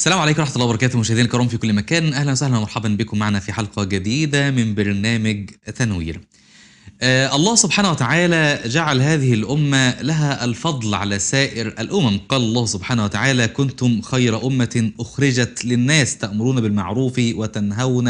السلام عليكم ورحمة الله وبركاته مشاهدينا الكرام في كل مكان أهلا وسهلا ومرحبا بكم معنا في حلقة جديدة من برنامج تنوير آه الله سبحانه وتعالى جعل هذه الأمة لها الفضل على سائر الأمم قال الله سبحانه وتعالى كنتم خير أمة أخرجت للناس تأمرون بالمعروف وتنهون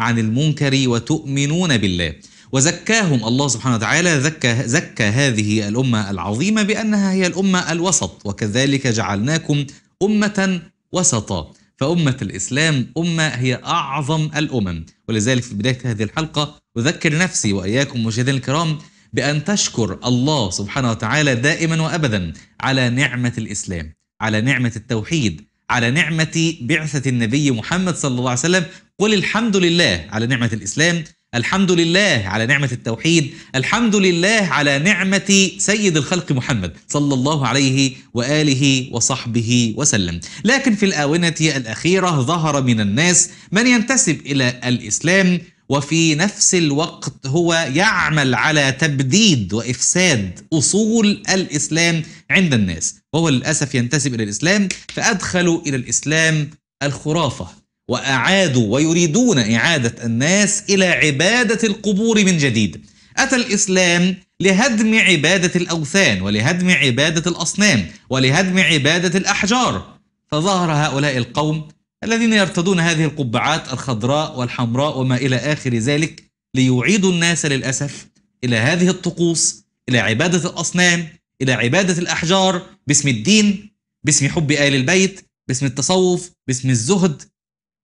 عن المنكر وتؤمنون بالله وزكاهم الله سبحانه وتعالى زكى, زكى هذه الأمة العظيمة بأنها هي الأمة الوسط وكذلك جعلناكم أمة وسطا فأمة الإسلام أمة هي أعظم الأمم ولذلك في بداية هذه الحلقة أذكر نفسي وإياكم مشاهدينا الكرام بأن تشكر الله سبحانه وتعالى دائما وأبدا على نعمة الإسلام على نعمة التوحيد على نعمة بعثة النبي محمد صلى الله عليه وسلم قل الحمد لله على نعمة الإسلام الحمد لله على نعمة التوحيد الحمد لله على نعمة سيد الخلق محمد صلى الله عليه وآله وصحبه وسلم لكن في الآونة الأخيرة ظهر من الناس من ينتسب إلى الإسلام وفي نفس الوقت هو يعمل على تبديد وافساد اصول الاسلام عند الناس وهو للاسف ينتسب الى الاسلام فادخلوا الى الاسلام الخرافه واعادوا ويريدون اعاده الناس الى عباده القبور من جديد اتى الاسلام لهدم عباده الاوثان ولهدم عباده الاصنام ولهدم عباده الاحجار فظهر هؤلاء القوم الذين يرتدون هذه القبعات الخضراء والحمراء وما الى اخر ذلك ليعيدوا الناس للاسف الى هذه الطقوس الى عباده الاصنام الى عباده الاحجار باسم الدين باسم حب ال البيت باسم التصوف باسم الزهد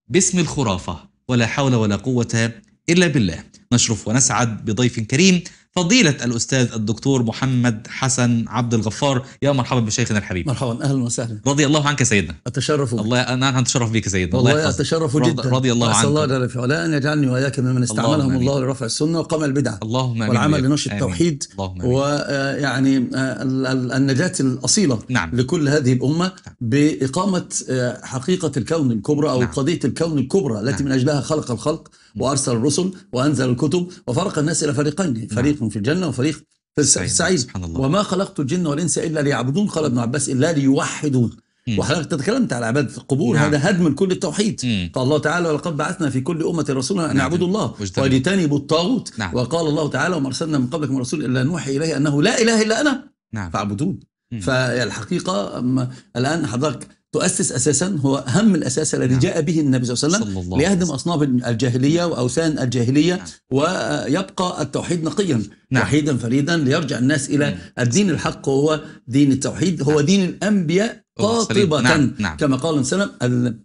باسم الخرافة ولا حول ولا قوة إلا بالله نشرف ونسعد بضيف كريم فضيلة الأستاذ الدكتور محمد حسن عبد الغفار يا مرحبا بشيخنا الحبيب مرحبا أهلا وسهلا رضي الله عنك سيدنا أتشرف بك الله أنا نعم، أتشرف بك سيدنا والله الله أتشرف رضي جدا رضي الله عنك أسأل الله جل في أن يجعلني وإياك ممن استعملهم الله لرفع السنة وقمع البدع اللهم آمين والعمل لنشر التوحيد ويعني آه، النجاة الأصيلة نعم. لكل هذه الأمة نعم. بإقامة آه، حقيقة الكون الكبرى أو نعم. قضية الكون الكبرى التي نعم. من أجلها خلق الخلق وارسل الرسل وانزل الكتب وفرق الناس الى فريقين نعم. فريق في الجنه وفريق في السعيد سبحان الله. وما خلقت الجن والانس الا ليعبدون قال ابن عباس الا ليوحدون وحضرتك تكلمت على عبادة القبور نعم. هذا هدم لكل التوحيد مم. قال الله تعالى ولقد بعثنا في كل أمة رسولا أن يعبدوا نعم. الله واجتنبوا الطاغوت نعم. وقال الله تعالى وما أرسلنا من قبلك من رسول إلا نوحي إليه أنه لا إله إلا أنا نعم. فاعبدون فالحقيقة الآن حضرتك تؤسس أساسا هو أهم الأساس الذي نعم. جاء به النبي صلى الله عليه وسلم ليهدم أصناف الجاهلية وأوثان الجاهلية نعم. ويبقى التوحيد نقيا نعم. توحيدا فريدا ليرجع الناس إلى نعم. الدين الحق وهو دين التوحيد هو دين الأنبياء قاطبة نعم. نعم. كما قال صلى الله عليه وسلم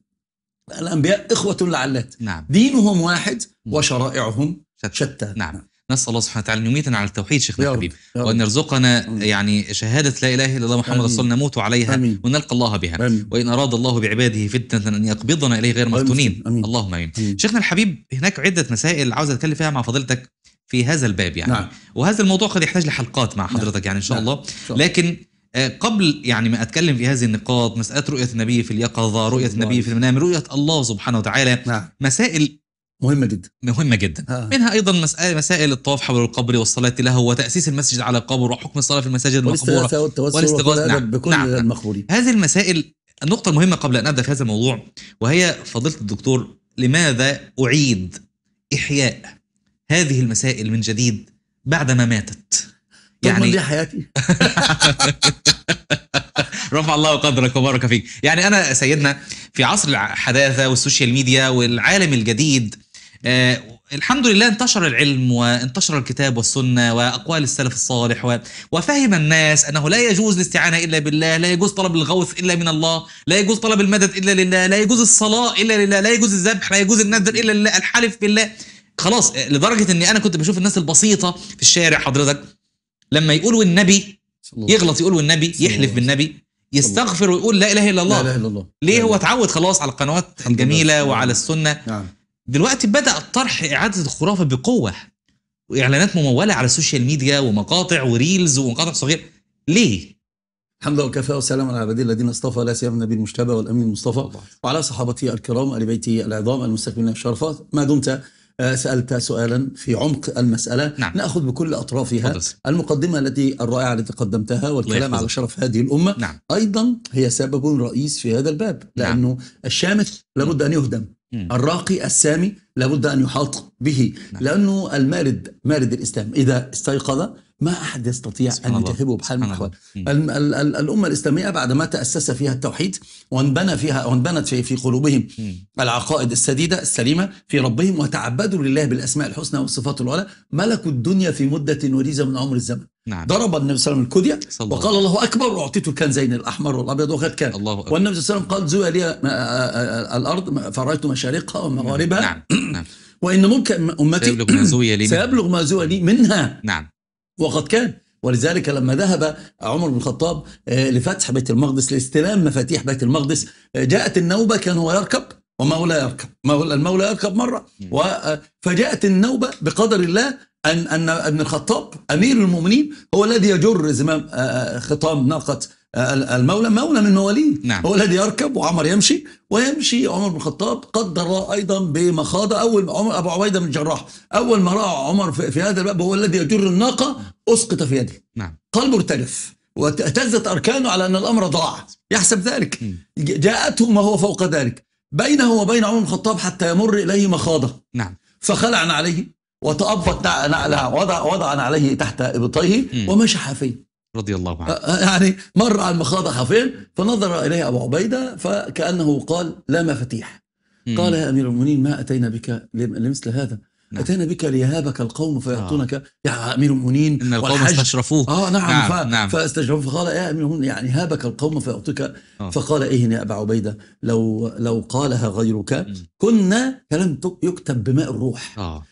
الأنبياء إخوة لعلات نعم. دينهم واحد وشرائعهم شتى, شتى. نعم نسال الله سبحانه وتعالى ان يميتنا على التوحيد شيخنا الحبيب وان يرزقنا يعني شهاده لا اله الا الله محمد رسول الله نموت عليها أمين. ونلقى الله بها أمين. وان اراد الله بعباده فتنه ان يقبضنا اليه غير مفتونين اللهم امين شيخنا الحبيب هناك عده مسائل عاوز اتكلم فيها مع فضيلتك في هذا الباب يعني نعم. وهذا الموضوع قد يحتاج لحلقات مع نعم. حضرتك نعم. يعني ان شاء نعم. الله لكن آه، قبل يعني ما اتكلم في هذه النقاط مساله رؤيه النبي في اليقظه رؤيه النبي في المنام رؤيه الله سبحانه وتعالى نعم. مسائل مهمة جدا مهمة جدا آه. منها أيضا مسائل, آه، مسائل الطواف حول القبر والصلاة له وتأسيس المسجد على القبر وحكم الصلاة في المساجد المقبورة والاستغاثة نعم. بكل نعم. نعم. المقبورين هذه المسائل النقطة المهمة قبل أن أبدأ في هذا الموضوع وهي فضيلة الدكتور لماذا أعيد إحياء هذه المسائل من جديد بعدما ماتت يعني دي حياتي رفع الله قدرك وبارك فيك يعني انا سيدنا في عصر الحداثه والسوشيال ميديا والعالم الجديد آه، الحمد لله انتشر العلم وانتشر الكتاب والسنة وأقوال السلف الصالح وفهم الناس أنه لا يجوز الاستعانة إلا بالله لا يجوز طلب الغوث إلا من الله لا يجوز طلب المدد إلا لله لا يجوز الصلاة إلا لله لا يجوز الذبح لا يجوز النذر إلا لله الحلف بالله خلاص آه، لدرجة أني أنا كنت بشوف الناس البسيطة في الشارع حضرتك لما يقولوا النبي يغلط يقولوا النبي يحلف بالنبي يستغفر ويقول لا إله إلا الله لا إله إلا الله ليه هو اتعود خلاص على القنوات الجميلة وعلى نعم. السنة نعم دلوقتي بدا الطرح اعاده الخرافه بقوه واعلانات مموله على السوشيال ميديا ومقاطع وريلز ومقاطع صغيره ليه الحمد لله وكفى وسلام على عباد الذين اصطفى لا سيما النبي المجتبى والامين المصطفى وعلى صحابته الكرام ال بيته العظام المستكملين الشرفات ما دمت آه، سألت سؤالا في عمق المسألة نعم. نأخذ بكل أطرافها فضل. المقدمة التي الرائعة التي قدمتها والكلام على شرف هذه الأمة نعم. أيضا هي سبب رئيس في هذا الباب نعم. لأنه نعم. الشامخ لابد أن يهدم الراقي السامي لابد أن يحاط به نعم. لأنه المارد مارد الإسلام إذا استيقظ ما أحد يستطيع أن يجاهبه بحال من الأحوال الأمة الإسلامية بعد ما تأسس فيها التوحيد وانبنى فيها وانبنت في, في قلوبهم العقائد السديدة السليمة في ربهم وتعبدوا لله بالأسماء الحسنى والصفات العلى ملكوا الدنيا في مدة وريزة من عمر الزمن نعم. ضرب النبي صلى الله عليه وسلم الكدية وقال الله أكبر وأعطيته الكنزين الأحمر والأبيض وغير كان الله أكبر. والنبي صلى الله عليه وسلم قال زوى لي آه، آه، آه، الأرض فرأيت مشارقها ومغاربها نعم. نعم. وإن ممكن أمتي سيبلغ ما زوي لي سيبلغ ما زوي لي منها نعم وقد كان ولذلك لما ذهب عمر بن الخطاب آه، لفتح بيت المقدس لاستلام مفاتيح بيت المقدس آه، جاءت النوبة كان هو يركب ومولى يركب مولى المولى يركب مرة آه، فجاءت النوبة بقدر الله أن أن ابن الخطاب أمير المؤمنين هو الذي يجر زمام خطام ناقة المولى مولى من مواليه نعم. هو الذي يركب وعمر يمشي ويمشي عمر بن الخطاب قدر ايضا بمخاضه اول عمر ابو عبيده بن الجراح اول ما راى عمر في هذا الباب هو الذي يجر الناقه اسقط في يده نعم. قلبه ارتجف واهتزت اركانه على ان الامر ضاع يحسب ذلك م. جاءته ما هو فوق ذلك بينه وبين عمر بن الخطاب حتى يمر اليه مخاضه نعم فخلع عليه وتأبط نعلها وضع وضع عليه تحت ابطيه ومشى حافيه رضي الله عنه أه، أه، يعني مر على المخاض حفين فنظر إليه أبو عبيدة فكأنه قال لا مفاتيح قال يا أمير المؤمنين ما أتينا بك لمثل هذا نعم. أتينا بك ليهابك القوم فيعطونك آه. يا أمير المؤمنين إن القوم والحج. استشرفوه آه نعم, نعم. ف... نعم. فاستشرفوه فقال يا أمير المؤمنين يعني هابك القوم فيعطوك آه. فقال إيه يا أبا عبيدة لو لو قالها غيرك كنا كلام يكتب بماء الروح آه.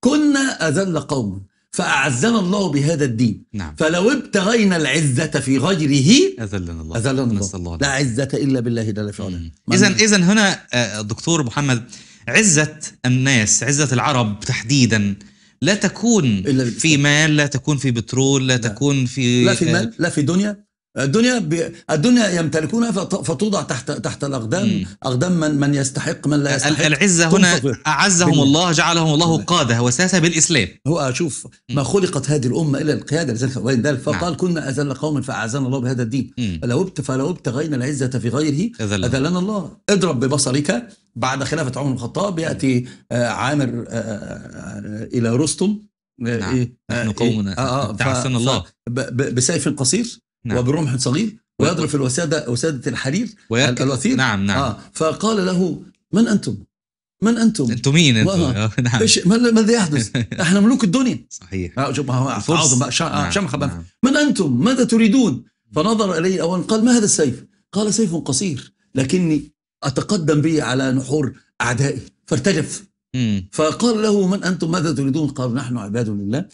كنا أذل قوم فأعزنا الله بهذا الدين نعم. فلو ابتغينا العزة في غيره أذلنا الله أذلنا الله. الله لا عزة إلا بالله جل في إذا إذا هنا آه، دكتور محمد عزة الناس عزة العرب تحديدا لا تكون في مال لا تكون في بترول لا, لا. تكون في لا في آه، مال لا في دنيا الدنيا الدنيا يمتلكونها فتوضع تحت تحت الاقدام مم. اقدام من من يستحق من لا يستحق العزه هنا اعزهم بالله. الله جعلهم الله قاده وساسه بالاسلام هو شوف ما خلقت هذه الامه الا القياده وإن ذلك نعم. فقال نعم. كنا اذل قوم فاعزنا الله بهذا الدين فلو لو ابت فلو ابتغينا العزه في غيره اذلنا الله اضرب ببصرك بعد خلافه عمر بن الخطاب ياتي آه، عامر آه، آه، الى رستم نعم. إيه نحن قومنا إيه آه تعسنا الله بسيف قصير نعم. وبرمح صغير ويضرب في الوسادة وسادة الحرير ويركب. الوثير نعم نعم آه فقال له من أنتم؟ من انتم؟ انتم مين انتم؟ آه، نعم ماذا يحدث؟ احنا ملوك الدنيا صحيح آه، عظم بقى آه، نعم، شمخه بقى نعم. من انتم؟ ماذا تريدون؟ فنظر الي اولا قال ما هذا السيف؟ قال سيف قصير لكني اتقدم به على نحور اعدائي فارتجف فقال له من انتم؟ ماذا تريدون؟ قال نحن عباد لله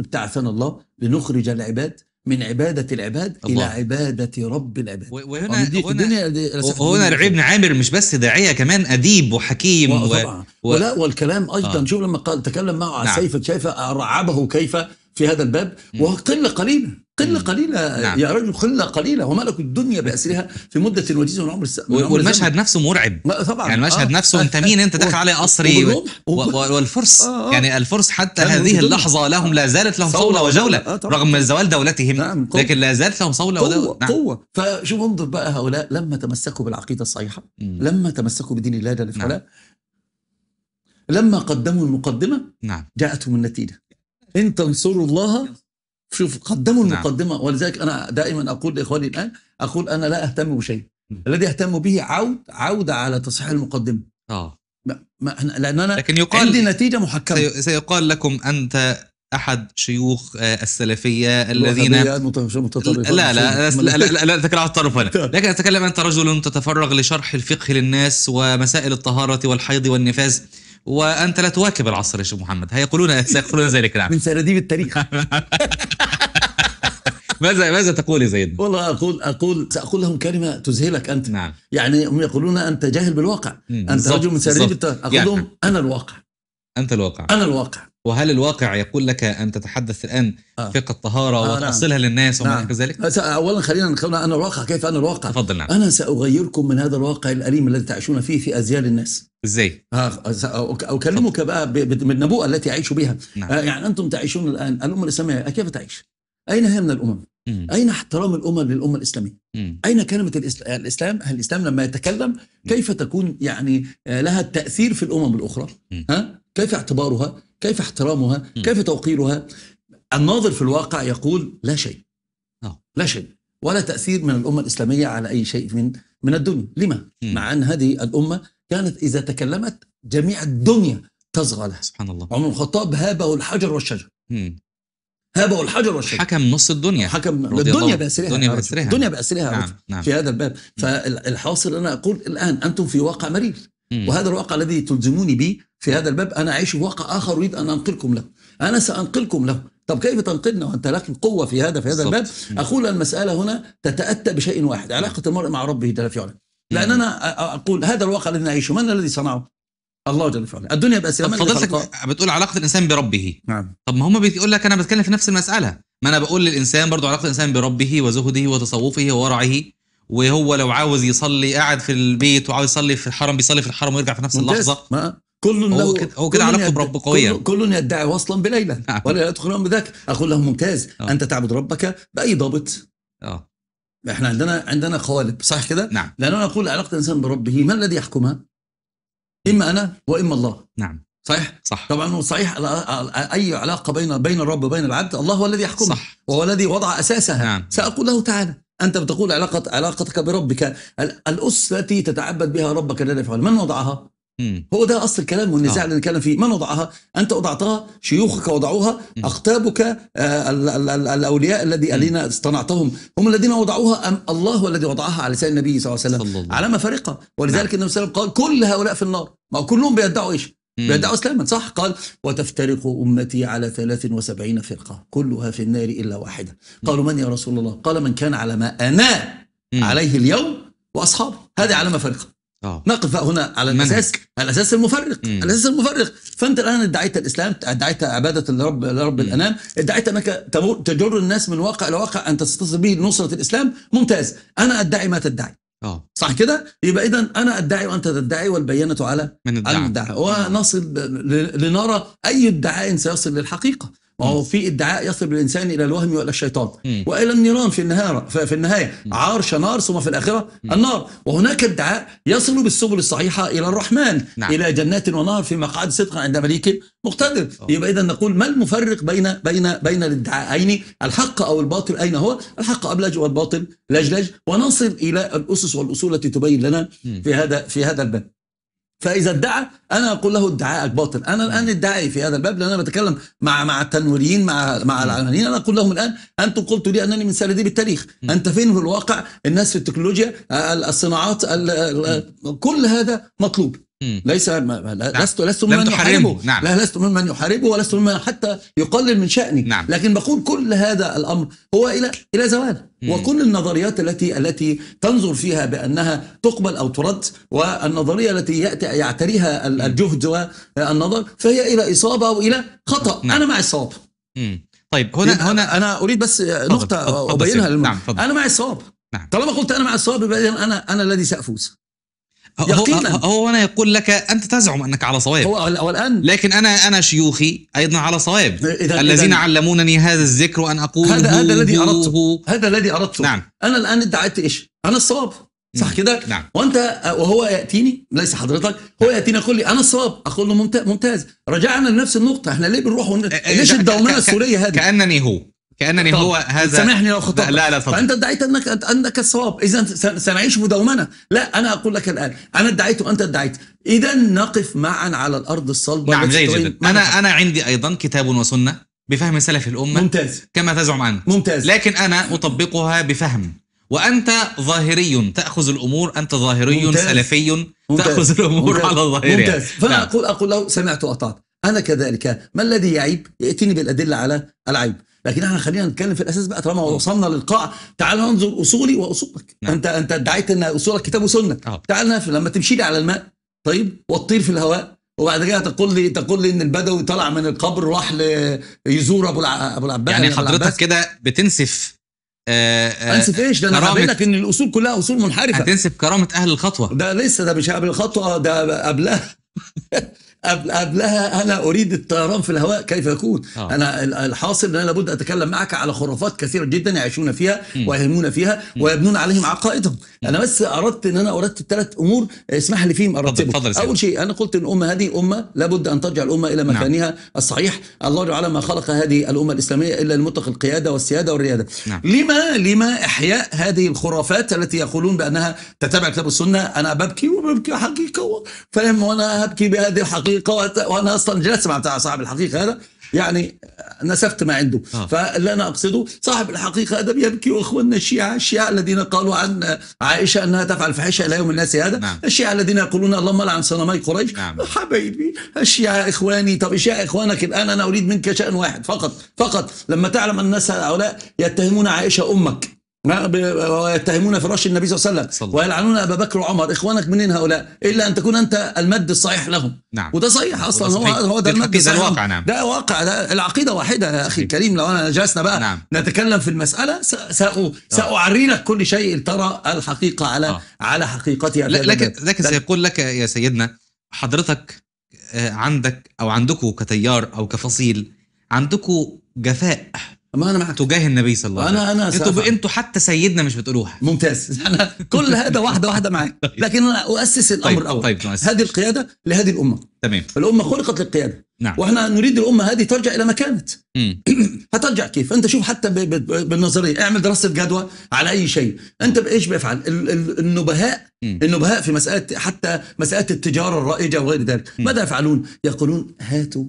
ابتعثنا الله لنخرج العباد من عبادة العباد الله. إلى عبادة رب العباد وهنا وهنا, وهنا رعي عامر مش بس داعية كمان أديب وحكيم و... ولا والكلام أيضا آه. شوف لما قال تكلم معه عن نعم. سيف شايفة أرعبه كيف في هذا الباب وهو قلة قليلة قلة قليلة نعم. يا رجل قلة قليلة وملك الدنيا بأسرها في مدة وجيزة من عمر والمشهد نفسه مرعب طبعا يعني المشهد آه. نفسه انت مين انت داخل عليه قصري و... و... والفرس آه آه. يعني الفرس حتى هذه اللحظة لهم آه. لا زالت لهم صولة وجولة آه رغم زوال دولتهم نعم لكن لا زالت لهم صولة قوة ودولة نعم. قوة فشوف انظر بقى هؤلاء لما تمسكوا بالعقيدة الصحيحة لما تمسكوا بدين الله جل وعلا نعم. لما قدموا المقدمة نعم جاءتهم النتيجة إن تنصروا الله شوف قدموا نعم. المقدمة ولذلك أنا دائما أقول لإخواني الآن أقول أنا لا أهتم بشيء الذي أهتم به عود عودة على تصحيح المقدمة آه ما ما لأن أنا لكن يقال عندي نتيجة محكمة سيقال لكم أنت احد شيوخ آه، السلفيه الذين لا لا لا لا اتكلم عن الطرف هنا طيب. لكن اتكلم انت رجل تتفرغ لشرح الفقه للناس ومسائل الطهاره والحيض والنفاس وانت لا تواكب العصر يا شيخ محمد هيقولون سيقولون ذلك نعم من سراديب التاريخ ماذا ماذا تقول يا زيد؟ والله اقول اقول ساقول لهم كلمه تذهلك انت نعم يعني هم يقولون انت جاهل بالواقع انت رجل من سراديب التاريخ اقول يعني. لهم انا الواقع انت الواقع انا الواقع وهل الواقع يقول لك ان تتحدث الان آه. فقه الطهاره آه وتوصلها نعم. للناس وما نعم. الى ذلك؟ أه، اولا خلينا نتكلم عن الواقع كيف انا الواقع تفضل نعم انا ساغيركم من هذا الواقع الاليم الذي تعيشون فيه في ازيال الناس ازاي؟ آه اكلمك بقى بالنبوءه التي اعيش بها نعم. آه يعني انتم تعيشون الان الامه الاسلاميه كيف تعيش؟ اين هي من الامم؟ مم. اين احترام الامم للامه الاسلاميه؟ مم. اين كلمه الاسلام؟ الاسلام لما يتكلم كيف تكون يعني آه، لها التاثير في الامم الاخرى؟ ها؟ كيف اعتبارها؟ كيف احترامها كيف توقيرها الناظر في الواقع يقول لا شيء آه. لا شيء ولا تأثير من الأمة الإسلامية على أي شيء من من الدنيا لما؟ مع أن هذه الأمة كانت إذا تكلمت جميع الدنيا تصغى لها سبحان الله عمر الخطاب هابه الحجر والشجر هابه الحجر والشجر حكم نص الدنيا حكم الدنيا بأسرها الدنيا بأسرها الدنيا بأسرها نعم. نعم. في هذا الباب فالحاصل أنا أقول الآن أنتم في واقع مرير وهذا الواقع الذي تلزموني به في هذا الباب أنا أعيش واقع آخر أريد أن أنقلكم له أنا سأنقلكم له طب كيف تنقلنا وانت لك قوه في هذا في هذا الباب اقول المساله هنا تتاتى بشيء واحد علاقه المرء مع ربه جل في علاه لان انا اقول هذا الواقع الذي نعيشه من الذي صنعه الله جل في علاه الدنيا باسلام حضرتك بتقول علاقه الانسان بربه نعم طب ما هم بيقول لك انا بتكلم في نفس المساله ما انا بقول للانسان برضه علاقه الانسان بربه وزهده وتصوفه وورعه وهو لو عاوز يصلي قاعد في البيت وعاوز يصلي في الحرم بيصلي في الحرم ويرجع في نفس اللحظه ما كل هو كده هو كده علاقته برب قويه كل يدعي وصلا بليلا ولا يدخلون بذاك اقول لهم ممتاز أوه. انت تعبد ربك باي ضابط اه احنا عندنا عندنا قوالب صح كده؟ نعم لان انا اقول علاقه الانسان بربه ما الذي يحكمها؟ اما انا واما الله نعم صحيح؟ صح طبعا صحيح اي علاقه بين بين الرب وبين العبد الله هو الذي يحكمها صح وهو الذي وضع اساسها نعم. ساقول له تعالى أنت بتقول علاقة علاقتك بربك الأس التي تتعبد بها ربك الذي فعل من وضعها؟ هو ده أصل الكلام والنزاع آه. اللي نتكلم فيه من وضعها؟ أنت وضعتها شيوخك وضعوها أقطابك آه، الأولياء الذي ألينا اصطنعتهم هم الذين وضعوها أم الله الذي وضعها على لسان النبي صلى الله عليه وسلم علامة فارقة ولذلك نعم. النبي صلى الله عليه وسلم قال كل هؤلاء في النار ما كلهم بيدعوا إيش؟ دعوة اسلاما صح قال وتفترق أمتي على 73 فرقة كلها في النار إلا واحدة قالوا من يا رسول الله قال من كان على ما أنا عليه اليوم وأصحابه هذه علامة فارقة آه. نقف هنا على الأساس الأساس المفرق الأساس المفرق فأنت الآن ادعيت الإسلام ادعيت عبادة الرب لرب الأنام ادعيت أنك تجر الناس من واقع إلى واقع أن تستصل به نصرة الإسلام ممتاز أنا أدعي ما تدعي آه. صح كده يبقى اذا انا ادعي وانت تدعي والبينه على من ادعى ونصل لنرى اي ادعاء سيصل للحقيقه ما هو في ادعاء يصل الانسان الى الوهم والى الشيطان والى النيران في النهايه في النهايه عرش نار ثم في الاخره النار وهناك ادعاء يصل بالسبل الصحيحه الى الرحمن نعم. الى جنات ونار في مقعد صدق عند مليك مقتدر يبقى اذا نقول ما المفرق بين بين بين الادعاءين الحق او الباطل اين هو الحق ابلج والباطل لجلج ونصل الى الاسس والاصول التي تبين لنا في هذا في هذا الباب فاذا ادعى انا اقول له ادعائك باطل انا الان ادعائي في هذا الباب لان انا بتكلم مع مع التنويريين مع مع العلمانيين انا اقول لهم الان انتم قلتوا لي انني من سالدي بالتاريخ انت فين في الواقع الناس في التكنولوجيا الصناعات كل هذا مطلوب ليس ما نعم. لست لست ممن يحاربه نعم. لا لست ممن يحاربه ولست ممن حتى يقلل من شأني نعم. لكن بقول كل هذا الأمر هو إلى إلى زوال وكل النظريات التي التي تنظر فيها بأنها تقبل أو ترد والنظرية التي يأتي يعتريها الجهد والنظر فهي إلى إصابة او الى خطأ نعم. أنا مع الصواب طيب هنا إيه، هنا أنا أريد بس نقطة أبينها نعم. أنا مع الصواب نعم. طالما قلت أنا مع الصواب أنا أنا الذي سأفوز يقينا هو, هنا يقول لك انت تزعم انك على صواب هو, هو الان لكن انا انا شيوخي ايضا على صواب الذين إذن علمونني هذا الذكر وان اقول هذا هذا الذي اردته هذا الذي اردته نعم انا الان ادعيت ايش؟ انا الصواب صح كده؟ نعم وانت وهو ياتيني ليس حضرتك هو نعم. ياتيني يقول لي انا الصواب اقول له ممتاز رجعنا لنفس النقطه احنا ليه بنروح ون... إيه، إيه، ليش الدومنه السوريه هذه؟ كانني هو كانني هو هذا سامحني لو خطأ لا لا صدق. فانت ادعيت انك انك الصواب اذا سنعيش مداومه لا انا اقول لك الان انا ادعيت وانت ادعيت اذا نقف معا على الارض الصلبه نعم جيد جدا انا انا عندي ايضا كتاب وسنه بفهم سلف الامه ممتاز كما تزعم عنه ممتاز لكن انا اطبقها بفهم وانت ظاهري تاخذ الامور انت ظاهري ممتاز. سلفي ممتاز. تاخذ الامور ممتاز. على ظاهرها ممتاز فانا نعم. اقول اقول له سمعت واطعت انا كذلك ما الذي يعيب ياتيني بالادله على العيب لكن احنا خلينا نتكلم في الاساس بقى طالما وصلنا للقاع تعال ننظر اصولي واصولك نعم. انت انت ادعيت ان اصولك كتاب وسنه آه. تعال لما تمشي لي على الماء طيب والطير في الهواء وبعد كده تقول لي تقول لي ان البدوي طلع من القبر راح يزور ابو ابو العباس يعني حضرتك كده بتنسف آه آه انسف ايش ده انا بقول لك ان الاصول كلها اصول منحرفه هتنسف كرامه اهل الخطوه ده لسه ده مش قبل الخطوه ده قبلها قبلها انا اريد الطيران في الهواء كيف يكون آه. انا الحاصل ان انا لابد اتكلم معك على خرافات كثيره جدا يعيشون فيها ويهمون فيها ويبنون عليهم عقائدهم م. انا بس اردت ان انا ارتب ثلاث امور اسمح لي فيهم ارتبهم اول شيء انا قلت ان الامه هذه امه لابد ان ترجع الامه الى نعم. مكانها نعم. الصحيح الله تعالى ما خلق هذه الامه الاسلاميه الا لمطلق القياده والسياده والرياده نعم. لما لما احياء هذه الخرافات التي يقولون بانها تتبع كتاب السنه انا ببكي وببكي حقيقه فاهم وانا هبكي بهذه الحقيقه الحقيقه وانا اصلا جلست مع بتاع صاحب الحقيقه هذا يعني نسفت ما عنده آه. فاللي انا اقصده صاحب الحقيقه هذا بيبكي واخواننا الشيعه الشيعه الذين قالوا عن عائشه انها تفعل فحشه الى يوم الناس هذا نعم. الشيعه الذين يقولون اللهم لعن صنمي قريش نعم. حبايبي الشيعه اخواني طب الشيعه اخوانك الان انا اريد منك شان واحد فقط فقط لما تعلم ان الناس هؤلاء يتهمون عائشه امك ويتهمون فراش النبي صلى الله عليه وسلم ويلعنون ابا بكر وعمر اخوانك منين هؤلاء الا ان تكون انت المد الصحيح لهم نعم وده صحيح اصلا وده صحيح. هو هو ده المد الصحيح ده الواقع نعم ده واقع ده العقيده واحده يا اخي الكريم لو انا جلسنا بقى نعم. نتكلم في المساله آه. ساعري لك كل شيء ترى الحقيقه على آه. على حقيقتها لكن لكن سيقول لك يا سيدنا حضرتك آه، عندك او عندكم كتيار او كفصيل عندكم جفاء ما انا مع تجاه النبي صلى الله عليه وسلم انا انا انتوا انتوا حتى سيدنا مش بتقولوها ممتاز انا كل هذا واحده واحده معاك طيب. لكن انا اسس الامر طيب الاول طيب هذه القياده لهذه الامه تمام الامه خلقت للقياده نعم واحنا نريد الامه هذه ترجع الى ما كانت هترجع كيف انت شوف حتى بالنظريه اعمل دراسه جدوى على اي شيء انت ايش بيفعل النبهاء النبهاء في مساله حتى مساله التجاره الرائجه وغير ذلك ماذا يفعلون يقولون هاتوا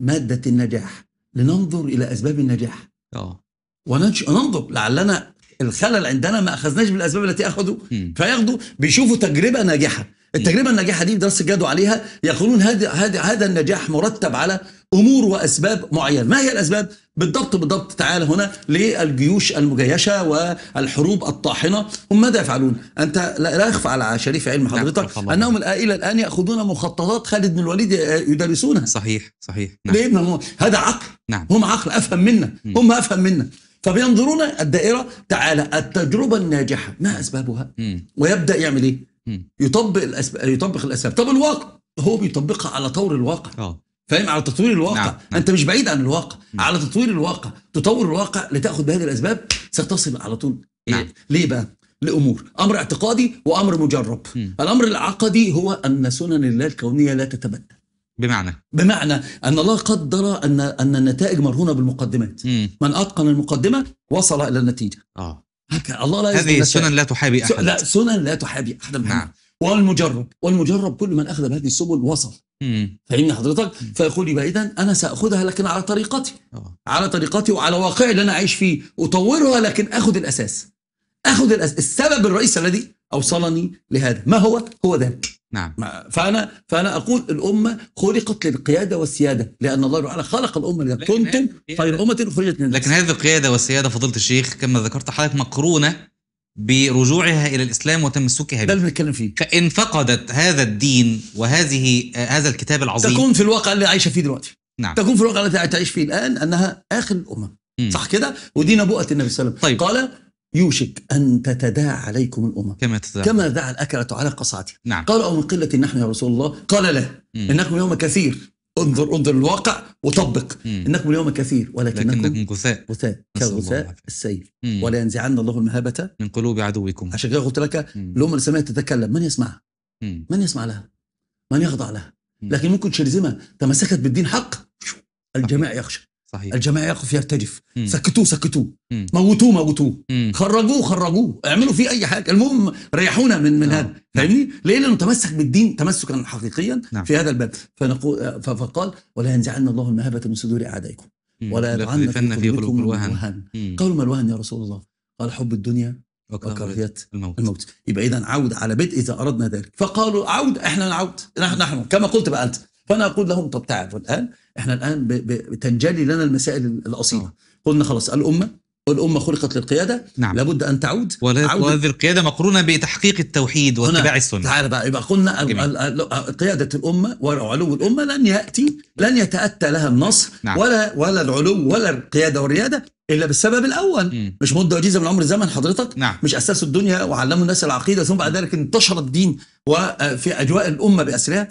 ماده النجاح لننظر الى اسباب النجاح اه وننظر لعلنا الخلل عندنا ما اخذناش بالاسباب التي اخذوا فياخذوا بيشوفوا تجربه ناجحه التجربه الناجحه دي دراسه جادوا عليها يقولون هذا هذا النجاح مرتب على امور واسباب معينه، ما هي الاسباب؟ بالضبط بالضبط تعال هنا للجيوش المجيشه والحروب الطاحنه، هم ماذا يفعلون؟ انت لا يخفى على شريف علم حضرتك نعم. انهم الى الان ياخذون مخططات خالد بن الوليد آه، يدرسونها صحيح صحيح نعم. ليه ابن هذا عقل نعم. هم عقل افهم منا، هم افهم منا فبينظرون الدائره تعالى التجربه الناجحه ما اسبابها؟ ويبدا يعمل ايه؟ يطبق الأسباب. يطبق الاسباب، طب الواقع هو بيطبقها على طور الواقع أوه. فاهم على تطوير الواقع نعم،, نعم. انت مش بعيد عن الواقع نعم. على تطوير الواقع تطور الواقع لتاخذ بهذه الاسباب ستصل على طول إيه؟ نعم. إيه؟ ليه بقى لامور امر اعتقادي وامر مجرب م. الامر العقدي هو ان سنن الله الكونيه لا تتبدل بمعنى بمعنى ان الله قدر ان ان النتائج مرهونه بالمقدمات مم. من اتقن المقدمه وصل الى النتيجه اه الله لا هذه السنن لا تحابي احد لا سنن لا تحابي احدا نعم. والمجرب والمجرب كل من أخذ بهذه السبل وصل فاهمني حضرتك فيقول يبقى إذا أنا سأخذها لكن على طريقتي آه. على طريقتي وعلى واقعي اللي أنا عايش فيه أطورها لكن أخذ الأساس أخذ الأس... السبب الرئيسي الذي أوصلني لهذا ما هو هو ده نعم فانا فانا اقول الامه خلقت للقياده والسياده لان الله تعالى خلق الامه لذلك كنتم خير امه اخرجت لكن هذه القياده والسياده فضيله الشيخ كما ذكرت حضرتك مقرونه برجوعها الى الاسلام وتمسكها به ده اللي بنتكلم فيه فان فقدت هذا الدين وهذه آه، هذا الكتاب العظيم تكون في الواقع اللي عايشه فيه دلوقتي نعم تكون في الواقع الذي تعيش فيه الان انها اخر الامم صح كده ودي نبوءه النبي صلى الله عليه وسلم طيب. قال يوشك ان تتداعى عليكم الامم كما تتداعى كما دعا الاكله على قصعتها نعم قالوا او من قله نحن يا رسول الله قال لا انكم يوم كثير انظر انظر الواقع وطبق مم. انكم اليوم كثير ولكنكم لكنكم غثاء غثاء كغثاء السيل ولا ينزعن الله المهابه من قلوب عدوكم عشان كده قلت لك الامه السماء تتكلم من يسمعها؟ من يسمع لها؟ من يخضع لها؟ لكن ممكن شرذمه تمسكت بالدين حق الجميع يخشى صحيح الجميع يقف يرتجف سكتوه سكتوه موتوه موتوه خرجوه خرجوه اعملوا فيه اي حاجه المهم ريحونا من من نعم. هذا نعم. فاهمني ليه لانه تمسك بالدين تمسكا حقيقيا نعم. في هذا الباب فنقول فقال ولا ينزعن الله المهابه من صدور اعدائكم ولا يجعلن في قلوبكم الوهن قالوا ما الوهن يا رسول الله قال حب الدنيا وكراهية الموت. الموت يبقى اذا عود على بدء اذا اردنا ذلك فقالوا عود احنا نعود نحن كما قلت بقى انت فانا اقول لهم طب تعالوا الان احنا الان بتنجلي لنا المسائل الاصيله آه. قلنا خلاص الامه الأمة خلقت للقيادة نعم. لابد أن تعود وهذه القيادة مقرونة بتحقيق التوحيد واتباع السنة تعال بقى يبقى قلنا قيادة الأمة وعلو الأمة لن يأتي لن يتأتى لها النصر نعم. ولا ولا العلو ولا القيادة والريادة إلا بالسبب الأول م. مش مدة وجيزة من عمر الزمن حضرتك نعم. مش أسسوا الدنيا وعلموا الناس العقيدة ثم بعد ذلك انتشر الدين وفي آه، أجواء الأمة بأسرها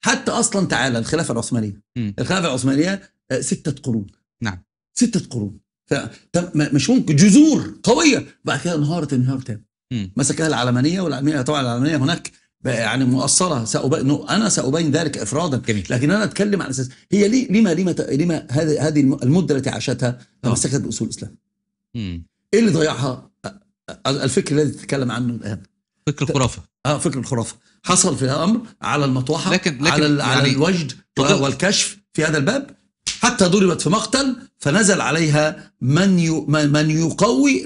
حتى اصلا تعالى الخلافه العثمانيه م. الخلافه العثمانيه آه، سته قرون نعم سته قرون مش ممكن جذور قويه بعد كده انهارت انهار تام مسكها العلمانيه والعلمانيه طبعا العلمانيه هناك يعني مؤثره سأبين انا سابين ذلك افرادا جميل. لكن انا اتكلم عن اساس هي لي لما لما لما هذه هذه المده التي عاشتها تمسكت آه. باصول الاسلام ايه اللي ضيعها الفكر الذي تتكلم عنه الان فكر الخرافه آه فكر الخرافه حصل في الامر على المطوحه لكن لكن على, يعني على الوجد والكشف في هذا الباب حتى ضربت في مقتل فنزل عليها من من يقوي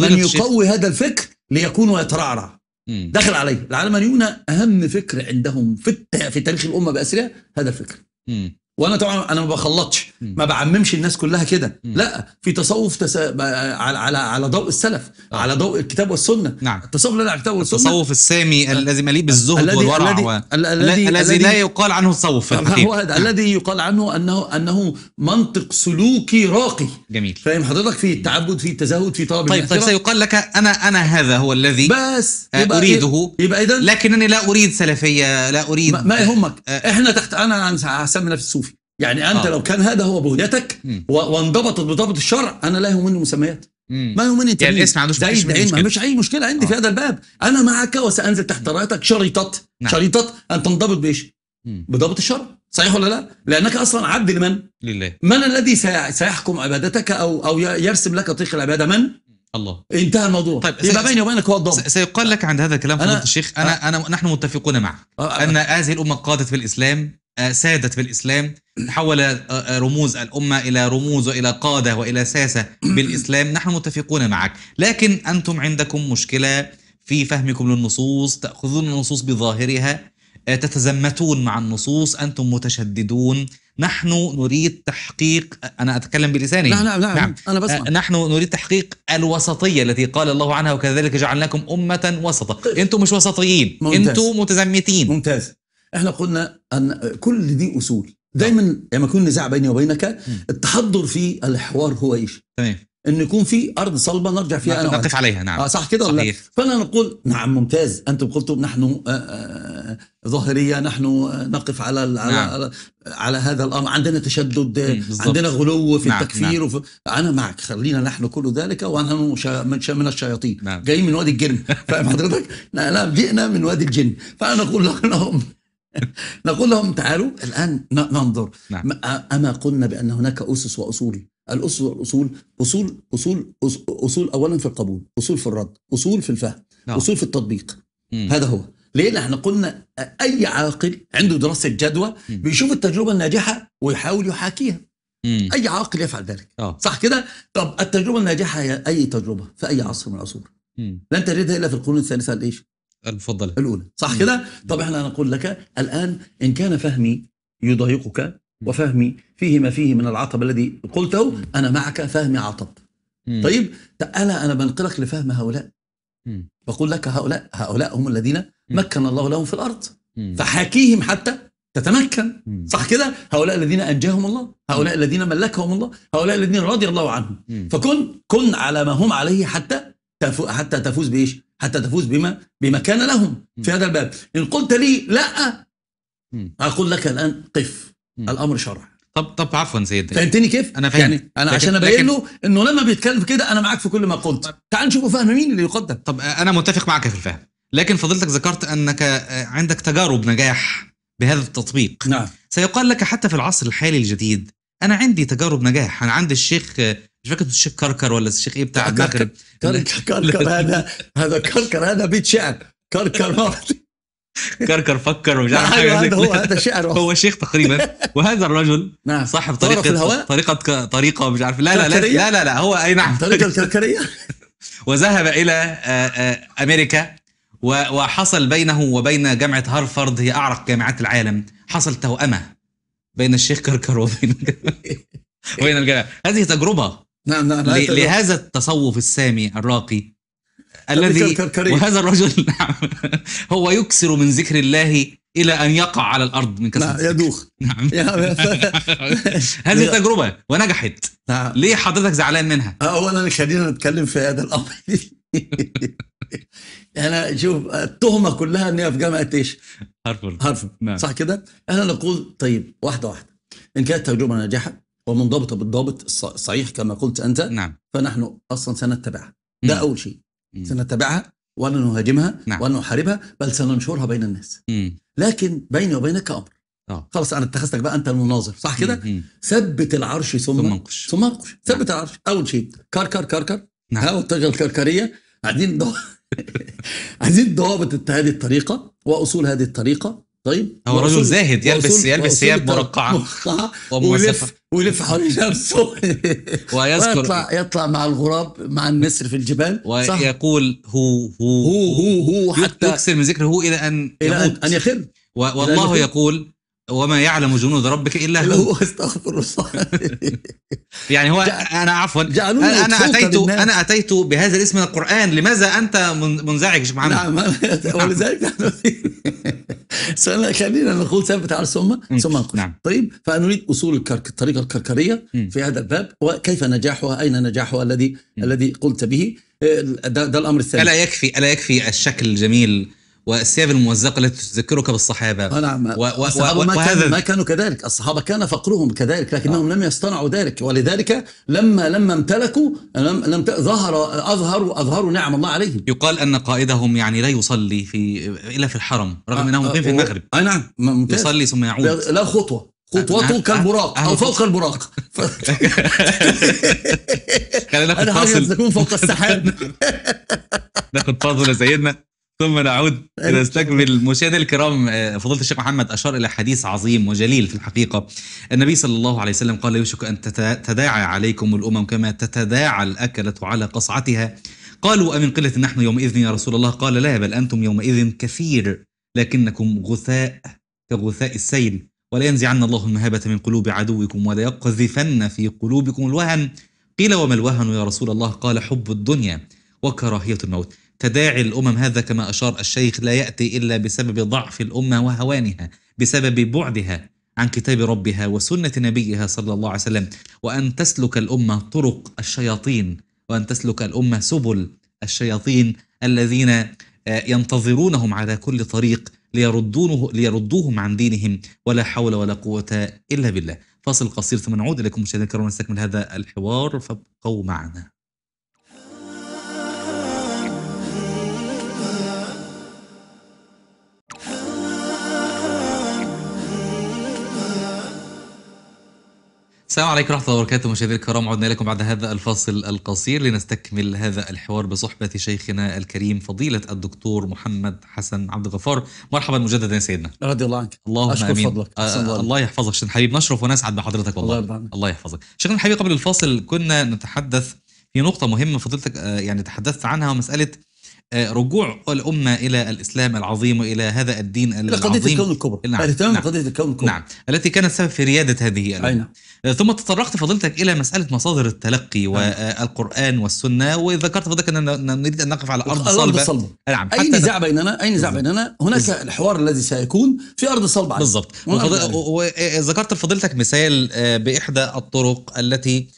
من يقوي هذا الفكر ليكون ويترعرع دخل عليه العلمانيون اهم فكر عندهم في في تاريخ الامه باسرها هذا الفكر مم. وانا طبعا انا ما بخلطش ما بعممش الناس كلها كده لا في تصوف تس... على على على ضوء السلف آه. على ضوء الكتاب والسنه نعم. التصوف الذي على الكتاب والسنه التصوف السامي آه. الذي مليء بالزهد والورع الذي الذي لا يقال عنه تصوف هو نعم. الذي يقال عنه انه انه منطق سلوكي راقي جميل فاهم حضرتك في التعبد في التزهد في طلب طيب طيب سيقال لك انا انا هذا هو الذي بس آه، يبقى اريده يبقى اذا لكنني لا اريد سلفيه لا اريد ما, ما يهمك احنا تحت انا هسمي نفسي صوفي يعني انت آه. لو كان هذا هو بهدتك وانضبطت بضبط الشرع انا لا يهمني مسميات ما يهمني يعني الاسم ما عندوش مشكله ما مش اي مشكله عندي آه. في هذا الباب انا معك وسانزل تحت رايتك شريطه نعم. شريطه ان تنضبط بايش؟ بضبط الشرع صحيح ولا لا؟ لانك اصلا عبد لمن؟ لله من الذي سيحكم عبادتك او او يرسم لك طريق العباده من؟ الله انتهى الموضوع طيب يبقى بيني وبينك هو الضبط سيقال لك عند هذا الكلام فضيله الشيخ انا انا نحن متفقون معك آه، آه. ان هذه الامه قادت في الاسلام آه، سادت بالإسلام حول آه، آه، رموز الأمة إلى رموز وإلى قادة وإلى ساسة بالإسلام نحن متفقون معك لكن أنتم عندكم مشكلة في فهمكم للنصوص تأخذون النصوص بظاهرها تتزمتون مع النصوص أنتم متشددون نحن نريد تحقيق أنا أتكلم بلساني لا لا لا نعم. أنا بسمع نحن نريد تحقيق الوسطية التي قال الله عنها وكذلك جعلناكم أمة وسطة طيب. أنتم مش وسطيين أنتم متزمتين ممتاز احنا قلنا ان كل دي اصول دايما لما يعني يكون نزاع بيني وبينك التحضر في الحوار هو ايش تمام ان يكون في ارض صلبه نرجع فيها انا نقف عليها نعم اه صح كده ولا فانا نقول نعم ممتاز انتم قلتم نحن آه، آه، ظاهريه نحن آه، نقف على نعم. على, على هذا الامر عندنا تشدد عندنا غلو في نعم. التكفير نعم. وفي انا معك خلينا نحن كل ذلك ونحن من من الشياطين نعم. جايين من وادي الجن فاهم حضرتك؟ لا جئنا من وادي الجن فانا اقول لهم نقول لهم تعالوا الآن ننظر نعم. أما قلنا بأن هناك أسس وأصول الأسس والأصول أصول أصول أصول, أولا في القبول أصول في الرد أصول في الفهم نعم. أصول في التطبيق مم. هذا هو ليه احنا قلنا اي عاقل عنده دراسه جدوى بيشوف التجربه الناجحه ويحاول يحاكيها مم. اي عاقل يفعل ذلك أوه. صح كده طب التجربه الناجحه هي اي تجربه في اي عصر من العصور لن تجدها الا في القرون الثالثه ليش المفضلة الأولى صح كده؟ طب احنا نقول لك الآن إن كان فهمي يضايقك وفهمي فيه ما فيه من العطب الذي قلته أنا معك فهمي عطب طيب أنا أنا بنقلك لفهم هؤلاء بقول لك هؤلاء هؤلاء هم الذين مكن الله لهم في الأرض فحاكيهم حتى تتمكن صح كده هؤلاء الذين أنجاهم الله هؤلاء الذين ملكهم الله هؤلاء الذين رضي الله عنهم فكن كن على ما هم عليه حتى حتى تفوز بإيش حتى تفوز بما بما كان لهم في هذا الباب إن قلت لي لا أقول لك الآن قف الأمر شرع طب طب عفوا سيد فهمتني كيف؟ انا فاهم يعني انا لكن عشان ابين له انه لما بيتكلم في كده انا معاك في كل ما قلت تعال نشوف فهم مين اللي يقدم طب انا متفق معك في الفهم لكن فضلتك ذكرت انك آه، عندك تجارب نجاح بهذا التطبيق نعم سيقال لك حتى في العصر الحالي الجديد انا عندي تجارب نجاح انا عندي الشيخ آه، مش فاكر الشيخ كركر ولا الشيخ ايه بتاع المغرب كركر كركر هذا هذا كركر هذا بيت شعر كركر كركر فكر ومش عارف أيوة، حاجه هذا هو هذا شعر هو شيخ تقريبا وهذا الرجل نعم صاحب طريقه طريقه طريقه مش عارف لا لا لا لا لا هو اي نعم طريقه الكركريه وذهب الى آه، آه، امريكا وحصل بينه وبين جامعه هارفارد هي اعرق جامعات العالم حصل توأمه بين الشيخ كركر وبين وبين الجامعه هذه تجربه نعم نعم لهذا التصوف السامي الراقي الذي وهذا الرجل نعم هو يكسر من ذكر الله الى ان يقع على الارض من كسر نعم يدوخ نعم هذه تجربه ونجحت نعم. ليه حضرتك زعلان منها؟ آه، اولا خلينا نتكلم في هذا الامر انا شوف التهمه كلها ان هي في جامعه ايش؟ هارفرد هارفرد نعم. صح كده؟ انا نقول طيب واحده واحده ان كانت تجربه ناجحه ومنضبطه بالضابط الصحيح كما قلت انت نعم. فنحن اصلا سنتبعها ده مم. نعم. اول شيء مم. سنتبعها ولا نهاجمها نعم. ولا نحاربها بل سننشرها بين الناس مم. لكن بيني وبينك امر أوه. خلاص انا اتخذتك بقى انت المناظر صح كده ثبت العرش ثم ثم انقش ثم انقش نعم. ثبت نعم. العرش اول شيء كركر كركر نعم. ها والطريقه الكركريه عايزين عايزين ضوابط هذه الطريقه واصول هذه الطريقه طيب هو رجل زاهد يلبس يلبس ثياب مرقعه ويلف ويلف حوالين نفسه ويذكر ويطلع يطلع مع الغراب مع النسر في الجبال ويقول هو هو هو هو, حتى يكسر من ذكر هو الى ان الى يموت. ان يخر والله يقول وما يعلم جنود ربك الا هو استغفر الله يعني هو انا عفوا انا اتيت انا اتيت بهذا الاسم من القران لماذا انت منزعج معنا نعم, نعم. ولذلك خلينا نقول ثبت على ثم ثم نعم. طيب فنريد اصول الكرك الطريقه الكركريه في هذا الباب وكيف نجاحها اين نجاحها الذي الذي قلت به ده, آه، ده الامر الثاني الا يكفي الا يكفي الشكل الجميل والثياب الممزقه التي تذكرك بالصحابه آه، نعم الصحابه ما, كان ما كانوا كذلك الصحابه كان فقرهم كذلك لكنهم آه. لم يصطنعوا ذلك ولذلك لما لما امتلكوا لم, لم ظهر اظهروا اظهروا نعم الله عليهم يقال ان قائدهم يعني لا يصلي في الا في الحرم رغم آه انه مقيم في آه، آه، المغرب اي نعم ممتاز. يصلي ثم يعود لا خطوه خطوته كالبراق او فوق البراق خلينا ناخذ فاصل فوق السحاب ناخذ فاصل يا سيدنا ثم نعود لنستكمل مشاهدي الكرام آه، فضيلة الشيخ محمد أشار إلى حديث عظيم وجليل في الحقيقة النبي صلى الله عليه وسلم قال يوشك أن تتداعى عليكم الأمم كما تتداعى الأكلة على قصعتها قالوا أمن قلة نحن يومئذ يا رسول الله قال لا بل أنتم يومئذ كثير لكنكم غثاء كغثاء السيل ولا ينزعن الله المهابة من قلوب عدوكم ولا يقذفن في قلوبكم الوهن قيل وما الوهن يا رسول الله قال حب الدنيا وكراهية الموت تداعي الامم هذا كما اشار الشيخ لا ياتي الا بسبب ضعف الامه وهوانها بسبب بعدها عن كتاب ربها وسنه نبيها صلى الله عليه وسلم وان تسلك الامه طرق الشياطين وان تسلك الامه سبل الشياطين الذين آه، ينتظرونهم على كل طريق ليردونه ليردوهم عن دينهم ولا حول ولا قوه الا بالله فاصل قصير ثم نعود اليكم مشاهدينا الكرام نستكمل هذا الحوار فابقوا معنا السلام عليكم ورحمة الله وبركاته مشاهدينا الكرام عدنا لكم بعد هذا الفاصل القصير لنستكمل هذا الحوار بصحبة شيخنا الكريم فضيلة الدكتور محمد حسن عبد الغفار مرحبا مجددا يا سيدنا رضي الله عنك اللهم أشكر أمين. فضلك آه الله يحفظك شيخنا الحبيب نشرف ونسعد بحضرتك والله الله, الله يحفظك شيخنا الحبيب قبل الفاصل كنا نتحدث في نقطة مهمة فضيلتك آه، يعني تحدثت عنها ومسألة آه، رجوع الأمة إلى الإسلام العظيم وإلى هذا الدين العظيم إلى قضية الكون الكبرى نعم. الاهتمام نعم. بقضية الكون الكبرى نعم التي كانت سبب في ريادة هذه الأمة نعم. آه، ثم تطرقت فضيلتك إلى مسألة مصادر التلقي نعم. والقرآن والسنة وذكرت فضلك أننا نريد أن نقف على أرض صلبة, أرض صلبة. نعم أي نزاع بيننا أي نزاع بيننا هناك بالزبط. الحوار الذي سيكون في أرض صلبة بالضبط وذكرت آه، لفضيلتك مثال بإحدى الطرق التي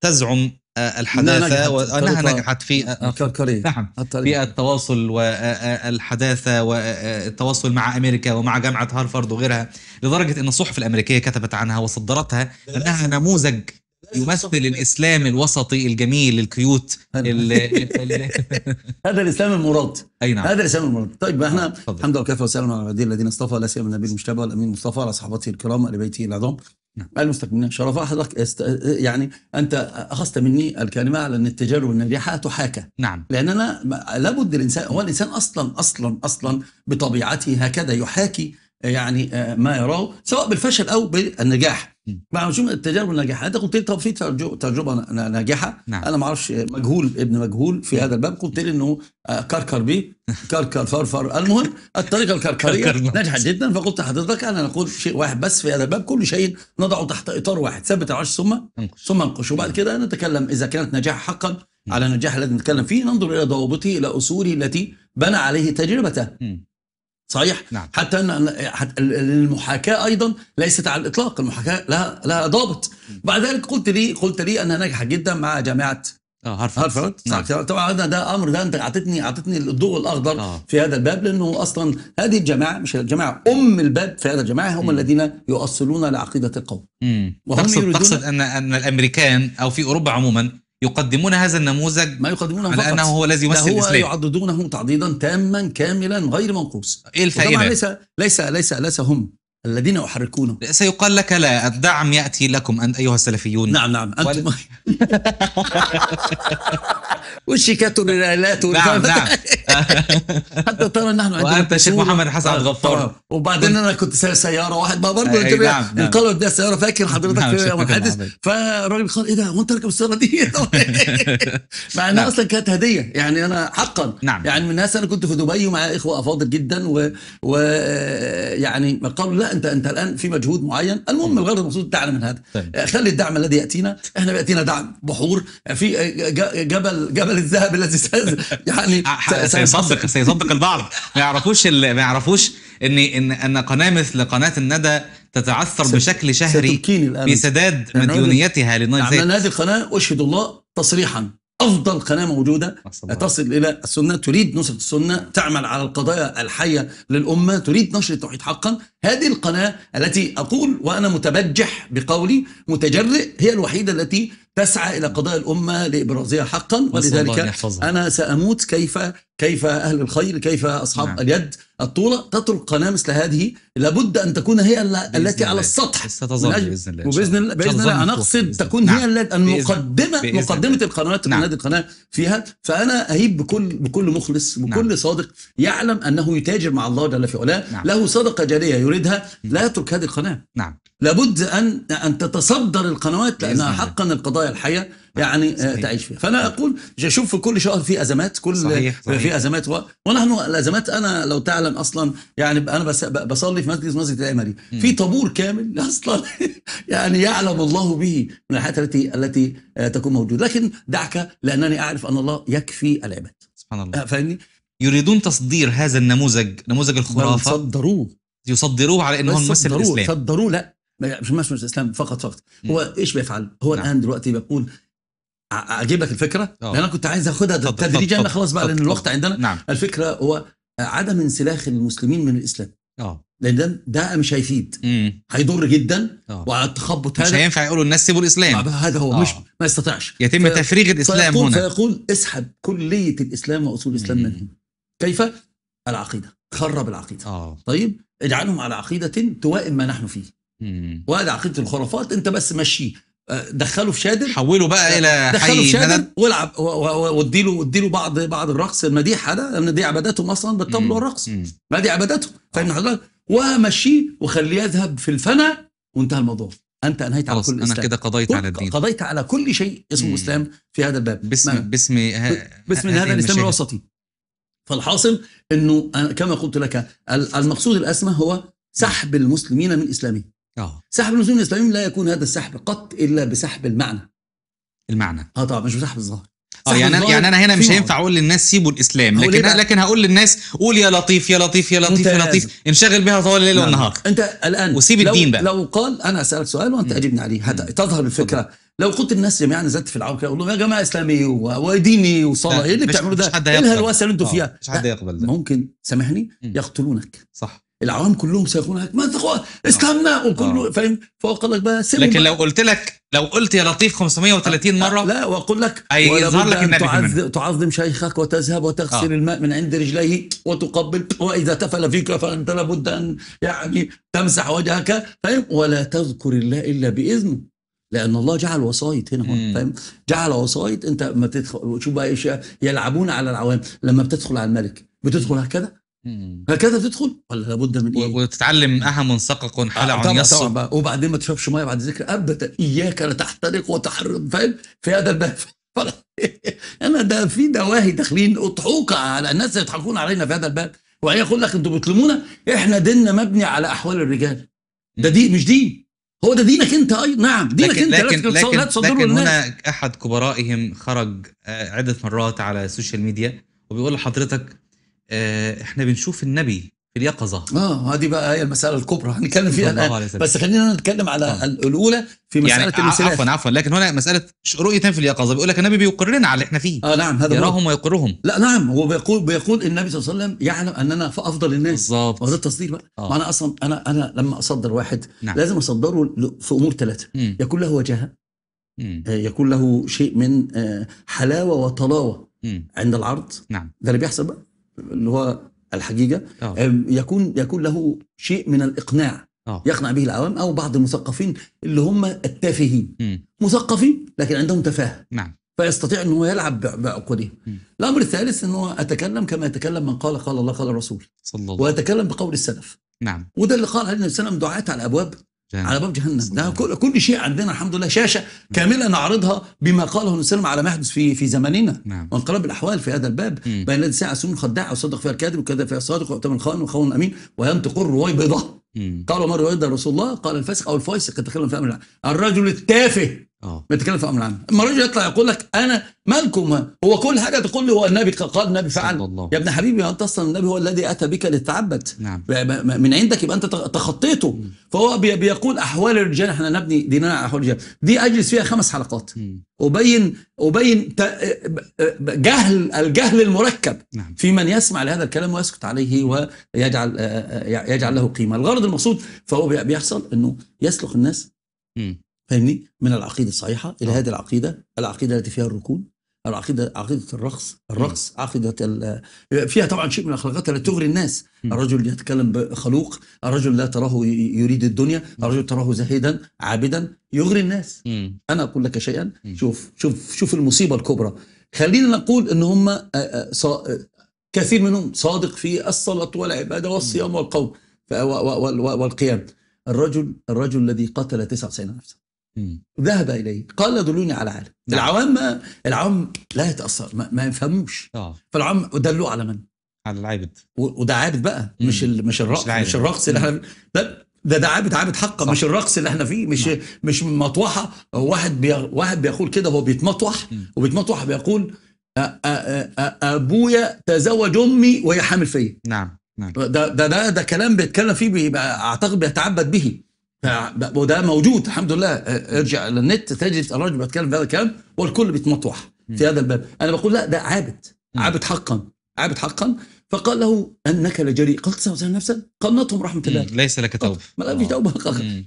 تزعم الحداثه ونحن نجحت في آه، آه، نعم, نعم، في التواصل والحداثه آه، والتواصل مع امريكا ومع جامعه هارفارد وغيرها لدرجه ان الصحف الامريكيه كتبت عنها وصدرتها انها نموذج يمثل الاسلام الوسطي الجميل الكيوت هذا الاسلام المراد اي نعم هذا الاسلام المراد طيب نعم، احنا الحمد لله وكفى وسلم على الذين اصطفى لا سيما النبي المجتبى الامين المصطفى على صحابته الكرام ال بيته العظام نعم المستكملين شرف حضرتك است... يعني انت اخذت مني الكلمه على ان التجارب الناجحه تحاكى نعم لان انا لابد الانسان هو الانسان اصلا اصلا اصلا بطبيعته هكذا يحاكي يعني آه، ما يراه سواء بالفشل او بالنجاح مع نجوم التجارب الناجحه انت قلت لي طب في تجربه ناجحه نعم. انا ما اعرفش مجهول ابن مجهول في نعم. هذا الباب قلت لي انه آه، كركر بيه كركر فرفر المهم الطريقه الكركريه نجحت جدا فقلت لحضرتك انا نقول شيء واحد بس في هذا الباب كل شيء نضعه تحت اطار واحد ثبت العرش ثم ثم انقش وبعد كده نتكلم اذا كانت نجاح حقا على النجاح الذي نتكلم فيه ننظر الى ضوابطه الى اصوله التي بنى عليه تجربته صحيح نعم. حتى ان المحاكاه ايضا ليست على الاطلاق المحاكاه لها لها ضابط بعد ذلك قلت لي قلت لي انها ناجحه جدا مع جامعه آه، هارفرد هارفرد نعم. طبعا ده, ده امر ده انت اعطيتني اعطيتني الضوء الاخضر آه. في هذا الباب لانه اصلا هذه الجماعه مش الجماعه ام الباب في هذا الجماعه هم م. الذين يؤصلون لعقيده القوم وهم تقصد, تقصد ان ان الامريكان او في اوروبا عموما يقدمون هذا النموذج ما يقدمونه على فقط. انه هو الذي يمثل هو يعضدونه تعضيدا تاما كاملا غير منقوص ايه الفائده ليس ليس ليس ليس هم الذين يحركونه سيقال لك لا الدعم يأتي لكم أن أيها السلفيون نعم نعم أنتم وال... والشيكات والرئالات نعم نعم حتى ترى نحن عندنا وأنت شيخ محمد حسن عبد طيب، الغفار طيب. وبعدين أنا كنت سايق سيارة واحد ما برضه أي نعم نعم قالوا ده سيارة فاكر حضرتك نعم في يوم الحادث فالراجل قال إيه ده هو أنت راكب السيارة دي مع إنها نعم. أصلا كانت هدية يعني أنا حقا نعم يعني من الناس أنا كنت في دبي ومعايا إخوة أفاضل جدا ويعني و... يعني قالوا لا انت انت الان في مجهود معين المهم الغرض المقصود تعلم من هذا طيب. آه، خلي الدعم الذي ياتينا احنا بياتينا دعم بحور آه، في آه، جبل جبل الذهب الذي يعني سيصدق سيصدق البعض ما يعرفوش ما يعرفوش ان ان ان قناه مثل قناه الندى تتعثر ست بشكل شهري بسداد نعم، مديونيتها لنايل نعم، زيت عملنا هذه القناه اشهد الله تصريحا أفضل قناة موجودة تصل إلى السنة تريد نصرة السنة تعمل على القضايا الحية للأمة تريد نشر التوحيد حقا هذه القناة التي أقول وأنا متبجح بقولي متجرئ هي الوحيدة التي تسعى إلى قضايا الأمة لإبرازها حقا ولذلك أنا سأموت كيف كيف أهل الخير كيف أصحاب نعم. اليد الطولة تترك قناة مثل هذه لابد ان تكون هي التي على السطح ستظل باذن الله وباذن الله باذن الله انا اقصد تكون هي نعم. المقدمه مقدمه القنوات نعم. نادي القناه فيها فانا اهيب بكل بكل مخلص بكل نعم. صادق يعلم انه يتاجر مع الله جل في علاه نعم. له صدقه جاريه يريدها نعم. لا يترك هذه القناه نعم لابد أن أن تتصدر القنوات لأنها حقا القضايا الحية يعني آه، صحيح. تعيش فيها فأنا أقول أشوف في كل شهر في أزمات كل صحيح. صحيح. في أزمات و... ونحن الأزمات أنا لو تعلم أصلا يعني أنا بس... بصلي في مسجد مسجد الأمري في طابور كامل أصلا يعني يعلم الله به من الحياة التي التي آه، تكون موجودة لكن دعك لأنني أعرف أن الله يكفي العباد سبحان الله آه، فاهمني يريدون تصدير هذا النموذج نموذج الخرافة يصدروه يصدروه على أنه هو ممثل الإسلام صدروه لا مش مش الاسلام فقط فقط هو ايش بيفعل؟ هو نعم. الان دلوقتي بقول اجيب لك الفكره أوه. لان انا كنت عايز اخدها تدريجيا خلاص بقى لان الوقت عندنا نعم. الفكره هو عدم انسلاخ المسلمين من الاسلام اه لان ده, ده مش هيفيد هيضر جدا آه. وعلى التخبط هذا مش هينفع يقولوا الناس سيبوا الاسلام هذا هو أوه. مش آه. ما يستطيعش يتم ف... تفريغ الاسلام فيقول هنا فيقول اسحب كليه الاسلام واصول الاسلام منهم كيف؟ العقيده خرب العقيده أوه. طيب اجعلهم على عقيده توائم ما نحن فيه وهذا عقيده الخرافات انت بس مشي آه، دخله في شادر حوله بقى الى حي شادر والعب واديله واديله بعض بعض الرقص المديح هذا لان دي عباداتهم اصلا بالطبل والرقص ما دي عباداتهم فاهم آه. حضرتك ومشيه وخليه يذهب في الفنا وانتهى الموضوع انت انهيت على كل انا كده قضيت على الدين قضيت على كل شيء اسمه اسلام في هذا الباب باسم باسم باسم هذا الاسلام الوسطي فالحاصل انه كما قلت لك المقصود الاسمى هو سحب المسلمين من اسلامهم آه. سحب النزول الاسلاميين لا يكون هذا السحب قط الا بسحب المعنى المعنى اه طبعا مش بسحب الظاهر اه يعني أنا يعني انا هنا مش هينفع اقول للناس سيبوا الاسلام لكن إيه لكن هقول للناس قول يا لطيف يا لطيف يا لطيف يا لطيف انشغل بها طوال الليل نعم. والنهار انت الان وسيب الدين بقى لو قال انا اسالك سؤال وانت اجبني عليه تظهر الفكره لو قلت الناس جميعا نزلت في العرب كده اقول لهم يا جماعه اسلامي وديني وصلاه ايه اللي بتعملوا ده؟ ايه الهلوسه اللي انتم آه، فيها؟ مش حد يقبل ده ممكن سامحني يقتلونك صح العوام كلهم سيقولون ما انت استنى وكله آه. فاهم فهو قال لك بقى سلم لكن بقى. لو قلت لك لو قلت يا لطيف 530 مره لا واقول لك هيظهر لك النبي تعظم, تعظم شيخك وتذهب وتغسل آه. الماء من عند رجليه وتقبل واذا تفل فيك فانت لابد ان يعني تمسح وجهك فاهم ولا تذكر الله الا باذنه لان الله جعل وسايط هنا فاهم جعل وسايط انت ما تدخل شو بقى يلعبون على العوام لما بتدخل على الملك بتدخل هكذا هكذا تدخل ولا لابد من ايه؟ وتتعلم اهم سقق حلع عن يسر وبعدين ما تشربش ميه بعد ذكر ابدا اياك تحترق وتحرم فاهم في هذا الباب انا ده في دواهي داخلين اضحوك على الناس يضحكون علينا في هذا الباب وهي يقول لك انتوا بتلومونا احنا ديننا مبني على احوال الرجال ده دي مش دين هو ده دينك انت اي نعم دينك لكن انت لكن لكن, لكن, لكن هنا احد كبرائهم خرج آه، عده مرات على السوشيال ميديا وبيقول لحضرتك آه، احنا بنشوف النبي في اليقظه اه هذه بقى هي المساله الكبرى هنتكلم فيها الان بس خلينا نتكلم على آه. الاولى في يعني مساله يعني عفوا عفوا لكن هنا مساله رؤيه في اليقظه بيقول لك النبي بيقرنا على اللي احنا فيه اه نعم هذا يراهم ويقرهم لا نعم هو بيقول بيقول النبي صلى الله عليه وسلم يعلم اننا في افضل الناس بالظبط وهذا التصدير بقى آه. انا اصلا انا انا لما اصدر واحد نعم. لازم اصدره في امور ثلاثه يكون له وجاهه آه، يكون له شيء من آه، حلاوه وطلاوه مم. عند العرض نعم ده اللي بيحصل بقى اللي هو الحجيجه أوه. يكون يكون له شيء من الاقناع أوه. يقنع به العوام او بعض المثقفين اللي هم التافهين مثقفين لكن عندهم تفاهه نعم فيستطيع ان هو يلعب بعقوده الامر الثالث ان هو اتكلم كما يتكلم من قال قال الله قال الرسول صلى الله واتكلم بقول السلف نعم وده اللي قال عليه النبي صلى الله عليه وسلم دعاه على الابواب على باب جهنم ده كل, كل شيء عندنا الحمد لله شاشه نعم. كامله نعرضها بما قاله النبي صلى على ما يحدث في في زماننا نعم. وانقلاب الاحوال في هذا الباب بين الذي ساعه سمون خداع وصدق فيها الكاذب وكذب فيها الصادق ويؤتمن خائن وخون امين وينطق الرويبضه قال مره يرضى رسول الله قال الفاسق او الفاسق يتكلم في امر الرجل التافه اه بتتكلم في امر عام اما الرجل يطلع يقول لك انا مالكم هو كل حاجه تقول له هو النبي قال النبي فعل الله. يا ابن حبيبي انت اصلا النبي هو الذي اتى بك للتعبد نعم. من عندك يبقى انت تخطيته م. فهو بيقول احوال الرجال احنا نبني ديننا على احوال الرجال دي اجلس فيها خمس حلقات م. ابين ابين جهل الجهل المركب نعم. في من يسمع لهذا الكلام ويسكت عليه ويجعل يجعل له قيمه الغرض المقصود فهو بيحصل انه يسلخ الناس م. فاهمني من العقيده الصحيحه الى آه. هذه العقيده العقيده التي فيها الركون العقيده عقيده الرقص الرقص عقيده فيها طبعا شيء من الاخلاقات التي تغري الناس الرجل يتكلم بخلوق الرجل لا تراه يريد الدنيا الرجل تراه زاهدا عابدا يغري الناس انا اقول لك شيئا شوف شوف شوف المصيبه الكبرى خلينا نقول ان هم آه، آه، كثير منهم صادق في الصلاه والعباده والصيام والقوم والقيام الرجل الرجل الذي قتل 99 نفسا ذهب اليه قال دلوني على عالم نعم. العوام العوام لا يتاثر ما, ما يفهموش آه. فالعوام دلوه على من على العابد وده عابد بقى مم. مش ال... مش الرقص مش, مش الرقص اللي احنا ده ده ده عابد عابد حقا مش الرقص اللي احنا فيه مش نعم. مش مطوحه واحد بي... واحد بيقول كده وهو بيتمطوح وبيتمطوح بيقول ابويا تزوج امي وهي حامل فيا نعم نعم ده ده ده, ده كلام بيتكلم فيه بيبقى اعتقد بيتعبد به وده موجود الحمد لله ارجع للنت تجد الراجل بيتكلم في هذا الكلام والكل بيتمطوح في هذا الباب انا بقول لا ده عابد عابد حقا عابد حقا فقال له انك لجريء قال 99 نفسا قنطهم رحمه الله ليس لك توبه ما فيش آه. توبه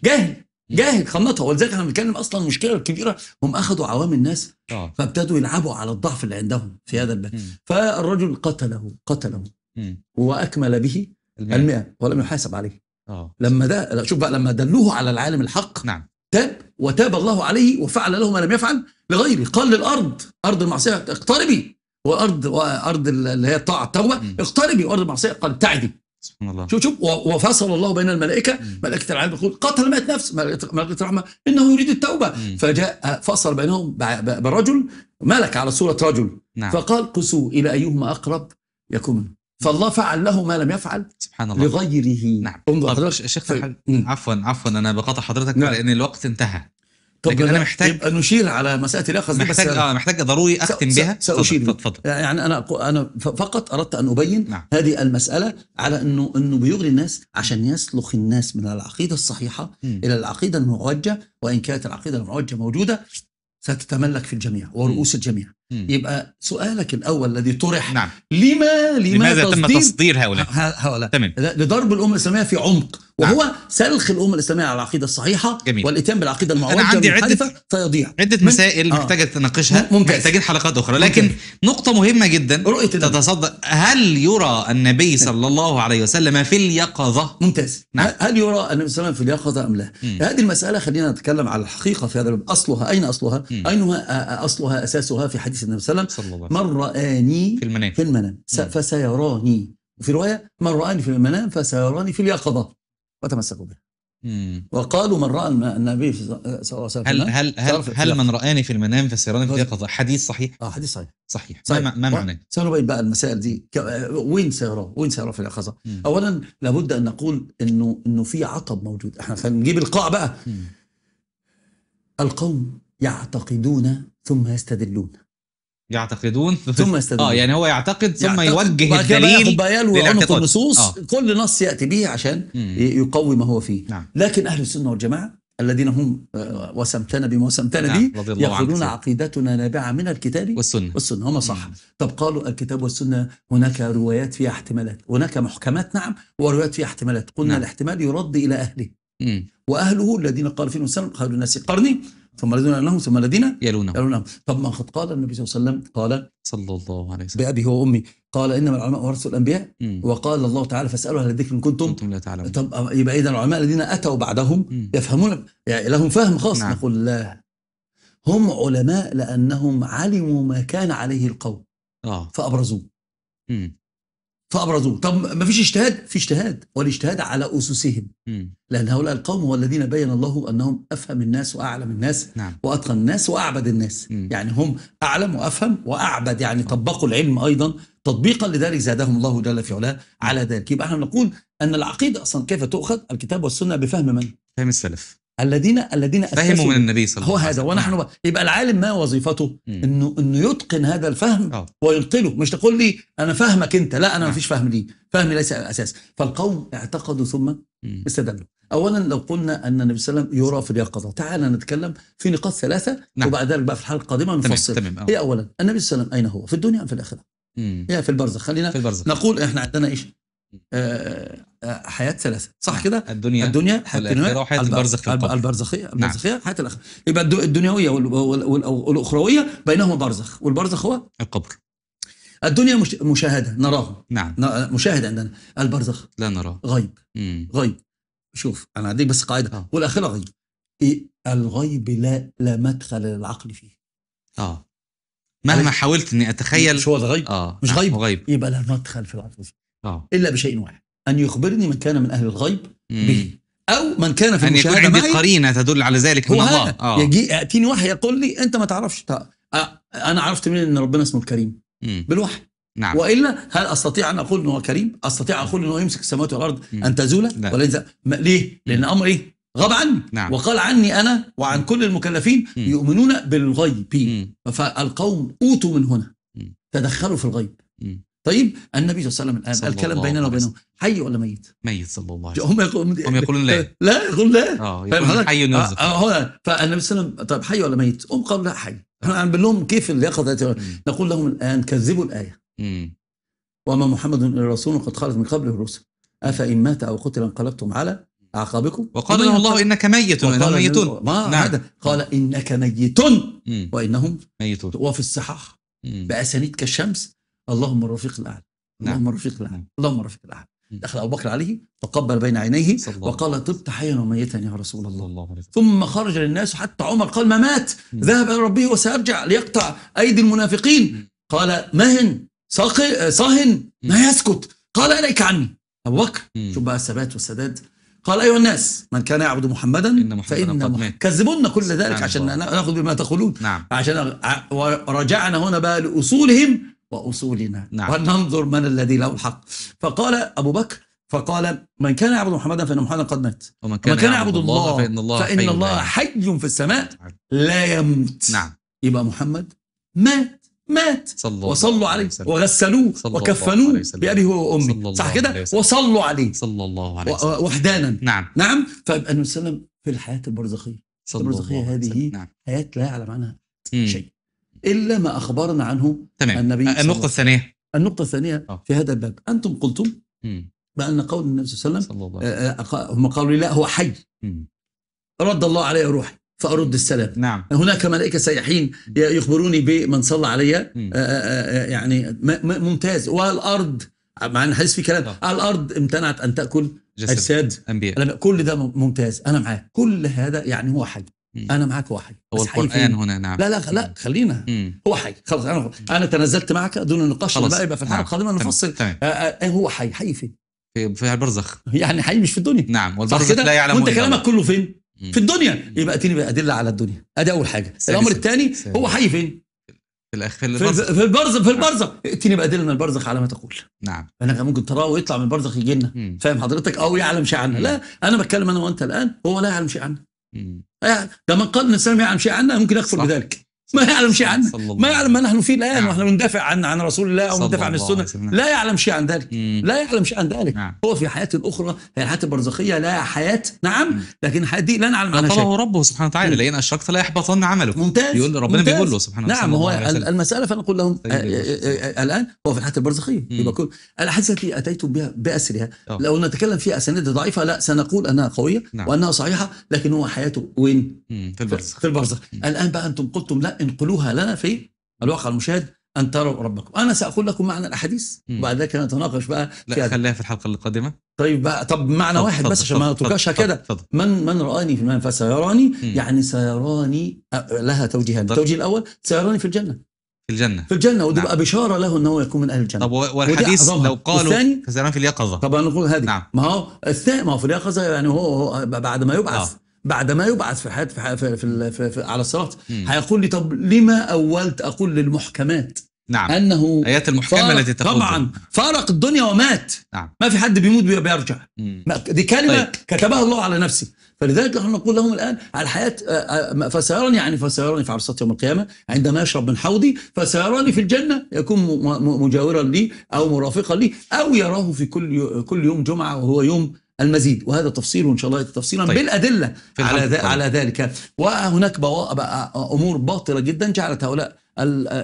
جاهل جاهل قنطها ولذلك احنا بنتكلم اصلا المشكله الكبيره هم اخذوا عوام الناس آه. فابتدوا يلعبوا على الضعف اللي عندهم في هذا الباب فالرجل قتله قتله واكمل به المئة ولم يحاسب عليه أوه. لما ده شوف بقى لما دلوه على العالم الحق نعم تاب وتاب الله عليه وفعل له ما لم يفعل لغيره قال للارض ارض المعصيه اقتربي وارض وارض اللي هي الطاعه التوبه اقتربي وارض المعصيه قال ابتعدي سبحان الله شوف شوف وفصل الله بين الملائكه مم. ملائكه العالم يقول قتل مئة نفس ملائكه الرحمه انه يريد التوبه مم. فجاء فصل بينهم برجل ملك على صوره رجل نعم. فقال قسوا الى ايهما اقرب يكون فالله فعل له ما لم يفعل سبحان الله لغيره نعم انظر حضرتك شيخ طيب. عفوا عفوا انا بقاطع حضرتك نعم. لان الوقت انتهى طب لكن انا محتاج يبقى نشير على مساله الاخذ محتاج بس اه محتاج ضروري اختم بها ساشير اتفضل يعني انا انا فقط اردت ان ابين نعم. هذه المساله على انه انه بيغري الناس عشان يسلخ الناس من العقيده الصحيحه م. الى العقيده المعوجه وان كانت العقيده المعوجه موجوده ستتملك في الجميع ورؤوس الجميع مم. يبقى سؤالك الاول الذي طرح نعم. لما لماذا تصدير تم تصدير هؤلاء هؤلاء تمام. لضرب الامه الاسلاميه في عمق وهو نعم. سلخ الامه الاسلاميه على العقيده الصحيحه جميل. والاتيان بالعقيده المعوجه انا عندي عده فيضيع عده مسائل آه. محتاجه تناقشها محتاجين حلقات اخرى ممتاز. لكن نقطه مهمه جدا رؤيه تتصدق هل يرى النبي نعم. صلى الله عليه وسلم في اليقظه ممتاز نعم. هل يرى النبي صلى الله عليه وسلم في اليقظه ام لا مم. هذه المساله خلينا نتكلم على الحقيقه في هذا اصلها اين اصلها مم. اين اصلها اساسها في حديث حديث النبي صلى الله عليه وسلم من رآني في المنام في المنام نعم. فسيراني وفي رواية من رآني في المنام فسيراني في اليقظة وتمسكوا بها وقالوا من راى النبي صلى الله عليه وسلم هل هل هل, هل من راني في المنام فسيراني في اليقظه حديث صحيح؟ اه حديث صحيح صحيح, صحيح. ما, طيب، ما معناه؟ سنبين بقى المسائل دي وين سيراه؟ وين سيراه في اليقظه؟ اولا لابد ان نقول انه انه في عطب موجود احنا خلينا نجيب القاع بقى مم. القوم يعتقدون ثم يستدلون يعتقدون ثم يستدلون اه يعني هو يعتقد ثم يوجه الدليل ويعنف النصوص آه. كل نص ياتي به عشان مم. يقوي ما هو فيه نعم. لكن اهل السنه والجماعه الذين هم آه، وسمتنا بما وسمتنا نعم. به يقولون عقيدتنا نابعه من الكتاب والسنه والسنه هم صح مم. طب قالوا الكتاب والسنه هناك روايات فيها احتمالات هناك محكمات نعم وروايات فيها احتمالات قلنا نعم. الاحتمال يرد الى اهله مم. واهله الذين قال فيهم السلام خير الناس قرني ثم الذين يلونهم ثم الذين يلونهم يلونهم طب ما قد قال النبي صلى الله عليه وسلم قال صلى الله عليه وسلم بأبي وأمي قال إنما العلماء ورثوا الأنبياء مم. وقال الله تعالى فاسألوا أهل الذكر إن كنتم كنتم لا تعلمون طب يبقى إذا العلماء الذين أتوا بعدهم مم. يفهمون يعني لهم فهم خاص نعم. نقول لا هم علماء لأنهم علموا ما كان عليه القوم آه. فأبرزوه فابرزوه طب ما فيش اجتهاد في اجتهاد والاجتهاد على اسسهم لان هؤلاء القوم هو الذين بين الله انهم افهم الناس واعلم الناس نعم. واتقى الناس واعبد الناس م. يعني هم اعلم وافهم واعبد يعني طبقوا العلم ايضا تطبيقا لذلك زادهم الله جل في علاه على ذلك يبقى احنا نقول ان العقيده اصلا كيف تؤخذ الكتاب والسنه بفهم من فهم السلف الذين الذين فهموا من النبي صلى الله عليه وسلم هو هذا ونحن نعم. يبقى العالم ما وظيفته انه انه يتقن هذا الفهم آه. وينقله مش تقول لي انا فاهمك انت لا انا ما نعم. فيش فهم لي فهمي ليس اساس فالقوم اعتقدوا ثم استدلوا اولا لو قلنا ان النبي صلى الله عليه وسلم يرى في اليقظه تعالى نتكلم في نقاط ثلاثه نعم. وبعد ذلك بقى في الحلقه القادمه نفصل تمام. آه. هي اولا النبي صلى الله عليه وسلم اين هو في الدنيا ام في الاخره؟ هي في البرزخ خلينا في البرزخ. نقول احنا عندنا ايش؟ آه، حياه ثلاثه صح نعم. كده الدنيا الدنيا حياه وحياه البرزخ البرزخيه البرزخيه نعم. حياه الاخره يبقى الدنيويه والاخرويه بينهما برزخ والبرزخ هو القبر الدنيا مش مشاهده نراها نعم مشاهده عندنا البرزخ لا نراه غيب مم. غيب شوف انا هديك بس قاعده آه. والاخره غيب إيه الغيب لا لا مدخل للعقل فيه اه مهما حاولت اني اتخيل مش هو الغيب اه مش آه، غيب غيب يبقى لا مدخل في العقل فيه اه الا بشيء واحد أن يخبرني من كان من أهل الغيب به أو من كان في أن يكون عندي قرينة تدل على ذلك من الله آه. يجي يأتيني وحي يقول لي أنت ما تعرفش طيب، أنا عرفت منين أن ربنا اسمه الكريم مم. بالوحي نعم. والا هل استطيع ان اقول انه كريم؟ استطيع ان اقول انه يمسك السماوات والارض مم. ان تزول ولا ليه؟ لان امر ايه؟ غاب عني نعم. وقال عني انا وعن كل المكلفين مم. يؤمنون بالغيب مم. فالقوم اوتوا من هنا مم. تدخلوا في الغيب مم. طيب النبي صلى الله عليه وسلم الان الكلام بيننا وبينهم حي ولا ميت؟ ميت صلى الله عليه وسلم هم يقولون هم يقولون لا لا يقولون لا اه حي ونزل اه, آه، فالنبي صلى الله عليه وسلم طيب حي ولا ميت؟ هم قالوا لا حي آه. احنا بنقول لهم كيف اليقظه نقول لهم الان كذبوا الايه مم. وما محمد الا رسول قد خلت من قبله الرسل افان مات او قتل انقلبتم على اعقابكم وقال لهم الله انك ميت وانهم ميتون ما نعم. هذا قال نعم. انك ميت وانهم ميتون وفي الصحاح باسانيد كالشمس اللهم الرفيق الاعلى نعم. اللهم الرفيق الاعلى نعم. اللهم الرفيق الاعلى دخل ابو بكر عليه تقبل بين عينيه وقال طبت حيا وميتا يا رسول الله. الله ثم خرج للناس حتى عمر قال ما مات ذهب الى ربه وسارجع ليقطع ايدي المنافقين قال مهن صهن ما يسكت قال اليك عني ابو بكر شوف بقى الثبات والسداد قال ايها الناس من كان يعبد محمدا إن فان محمد كذبونا كل نعم، ذلك عشان ناخذ بما تقولون نعم. عشان ورجعنا هنا بقى لاصولهم وأصولنا نعم. ولننظر من الذي له الحق فقال أبو بكر فقال من كان يعبد محمدا فإن محمدا قد مات ومن كان, كان يعبد الله, الله فإن الله, فإن الله حي في السماء نعم. لا يموت نعم يبقى محمد مات مات صلى وصلوا عليه وسلم. وغسلوه وكفنوه بأبي هو وأمي صح كده وصلوا عليه صلى الله عليه وسلم وحدانا نعم نعم فالنبي طيب، صلى الله عليه وسلم في الحياة البرزخية البرزخية هذه نعم. حياة لا يعلم عنها شيء الا ما اخبرنا عنه تمام. النبي النقطه الثانيه النقطه الثانيه أوه. في هذا الباب انتم قلتم مم. بان قول النبي صلى الله عليه وسلم آه، آه، هم قالوا لي لا هو حي مم. رد الله علي روحي فارد السلام نعم. هناك ملائكه سياحين يخبروني بمن صلى علي آه، يعني ممتاز والارض مع ان حديث في كلام طبعا. الارض امتنعت ان تاكل اجساد انبياء كل ده ممتاز انا معاه كل هذا يعني هو حي انا معاك هو حي هو القران هنا نعم لا لا لا خلينا هو حي خلاص انا انا تنازلت معك دون النقاش بقى يبقى في الحلقه نعم. القادمه نفصل آه, آه، إيه هو حي حي فين في في البرزخ يعني حي مش في الدنيا نعم والبرزخ لا يعلم وانت كلامك كله فين مم. في الدنيا يبقى اديني بادله على الدنيا ادي اول حاجه الامر الثاني هو حي فين في الاخر في البرزخ في البرزخ في البرزخ اتني بادله من البرزخ على ما تقول نعم انا ممكن تراه ويطلع من البرزخ يجي لنا فاهم حضرتك او يعلم شيء عنه لا انا بتكلم انا وانت الان هو لا يعلم شيء عنه ده إيه، من قال الإنسان ما يعلم شيء عنا ممكن يغفر بذلك ما يعلم شيء عنه ما يعلم ما نحن فيه الآن نعم. ونحن ندافع عن عن رسول الله أو ندافع عن السنة لا يعلم شيء عن ذلك لا يعلم شيء عن ذلك نعم. هو في حياة أخرى هي الحياة البرزخية لا حياة نعم لكن الحياة دي لا نعلم عنها شيء ربه سبحانه وتعالى لئن أشركت لا يحبطن عمله ممتاز يقول ربنا ممتاز. بيقول له سبحانه وتعالى نعم هو المسألة فنقول لهم طيب آه، آه، آه، الآن هو في الحياة البرزخية يبقى كل الأحاديث التي أتيت بها بأسرها لو نتكلم فيها أسانيد ضعيفة لا سنقول أنها قوية نعم. وأنها صحيحة لكن هو حياته وين؟ في البرزخ في البرزخ الآن بقى أنتم قلتم لا انقلوها لنا في الواقع المشاهد أن تروا ربكم أنا سأقول لكم معنى الأحاديث وبعد ذلك نتناقش بقى لا خليها في الحلقة القادمة طيب بقى طب معنى فضل واحد فضل بس عشان ما تقاشها كده من من رآني في المنام فسيراني مم. يعني سيراني لها توجيهان التوجيه الأول سيراني في الجنة في الجنة في الجنة ودي نعم. بقى بشارة له انه يكون من اهل الجنة طب والحديث لو قالوا الثاني فسيران في اليقظة طبعا نقول هذه نعم. ما هو الثاني ما هو في اليقظة يعني هو بعد ما يبعث آه. بعد ما يبعث في حياة في, حياة في, في, في, في على الصراط هيقول لي طب لما أولت أقول للمحكمات نعم أنه آيات المحكمة التي تقول طبعا فارق الدنيا ومات نعم. ما في حد بيموت بيرجع مم. دي كلمة طيب. كتبها الله على نفسي فلذلك نحن نقول لهم الآن على الحياة آه، آه، فسيراني يعني فسيراني في عرصات يوم القيامة عندما يشرب من حوضي فسيراني في الجنة يكون مجاورا لي أو مرافقا لي أو يراه في كل كل يوم جمعة وهو يوم المزيد وهذا تفصيل ان شاء الله تفصيلا طيب. بالادله على ذ- على ذلك وهناك بقى امور باطله جدا جعلت هؤلاء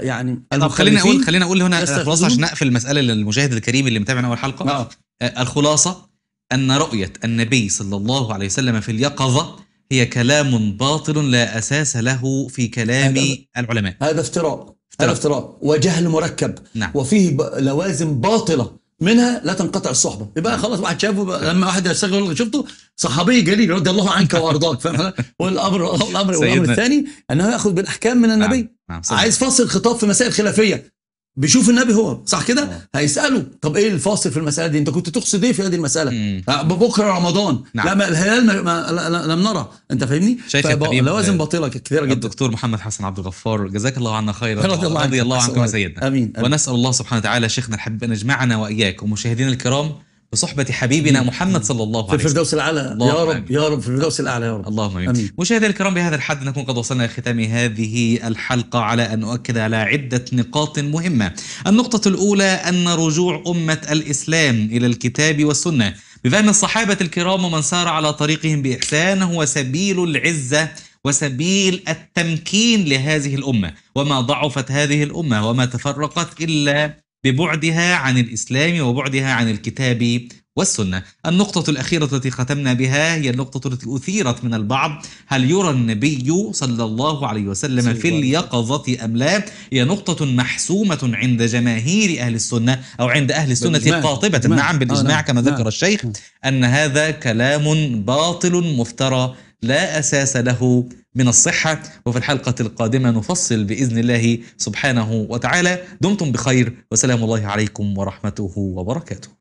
يعني طب خلينا اقول خلينا اقول هنا خلاص عشان نقفل المساله للمشاهد الكريم اللي متابعنا اول حلقه نعم. آه. الخلاصه ان رؤيه النبي صلى الله عليه وسلم في اليقظه هي كلام باطل لا اساس له في كلام هذا العلماء هذا افتراء هذا افتراء وجهل مركب نعم. وفيه لوازم باطله منها لا تنقطع الصحبه يبقى خلاص واحد شافه لما واحد استغفر شفته صحابي جليل رضي الله عنك وارضاك فاهم والامر الامر والامر الثاني انه ياخذ بالاحكام من النبي نعم، نعم، عايز فصل خطاب في مسائل خلافيه بيشوف النبي هو صح كده آه. هيساله طب ايه الفاصل في المساله دي انت كنت تقصد ايه في هذه المساله آه، بكره رمضان نعم. لا ما الهلال ما لم نرى انت فاهمني شايف لوازم آه، باطله كثيره جدا الدكتور محمد حسن عبد الغفار جزاك الله عنا خيرا رضي الله عنك, عنك سيدنا امين, أمين. ونسال الله سبحانه وتعالى شيخنا الحبيب ان يجمعنا واياك ومشاهدينا الكرام بصحبة حبيبنا محمد صلى الله عليه وسلم في الفردوس الأعلى يا رب يا رب في الفردوس الأعلى يا رب اللهم أمين, أمين. مشاهدينا الكرام بهذا الحد نكون قد وصلنا إلى ختام هذه الحلقة على أن أؤكد على عدة نقاط مهمة النقطة الأولى أن رجوع أمة الإسلام إلى الكتاب والسنة بفهم الصحابة الكرام ومن سار على طريقهم بإحسان هو سبيل العزة وسبيل التمكين لهذه الأمة وما ضعفت هذه الأمة وما تفرقت إلا ببعدها عن الإسلام وبعدها عن الكتاب والسنة النقطة الأخيرة التي ختمنا بها هي النقطة التي أثيرت من البعض هل يرى النبي صلى الله عليه وسلم في اليقظة أم لا هي نقطة محسومة عند جماهير أهل السنة أو عند أهل السنة قاطبة نعم بالإجماع آه، نعم. كما ذكر نعم. الشيخ أن هذا كلام باطل مفترى لا أساس له من الصحة وفي الحلقة القادمة نفصل بإذن الله سبحانه وتعالى دمتم بخير وسلام الله عليكم ورحمته وبركاته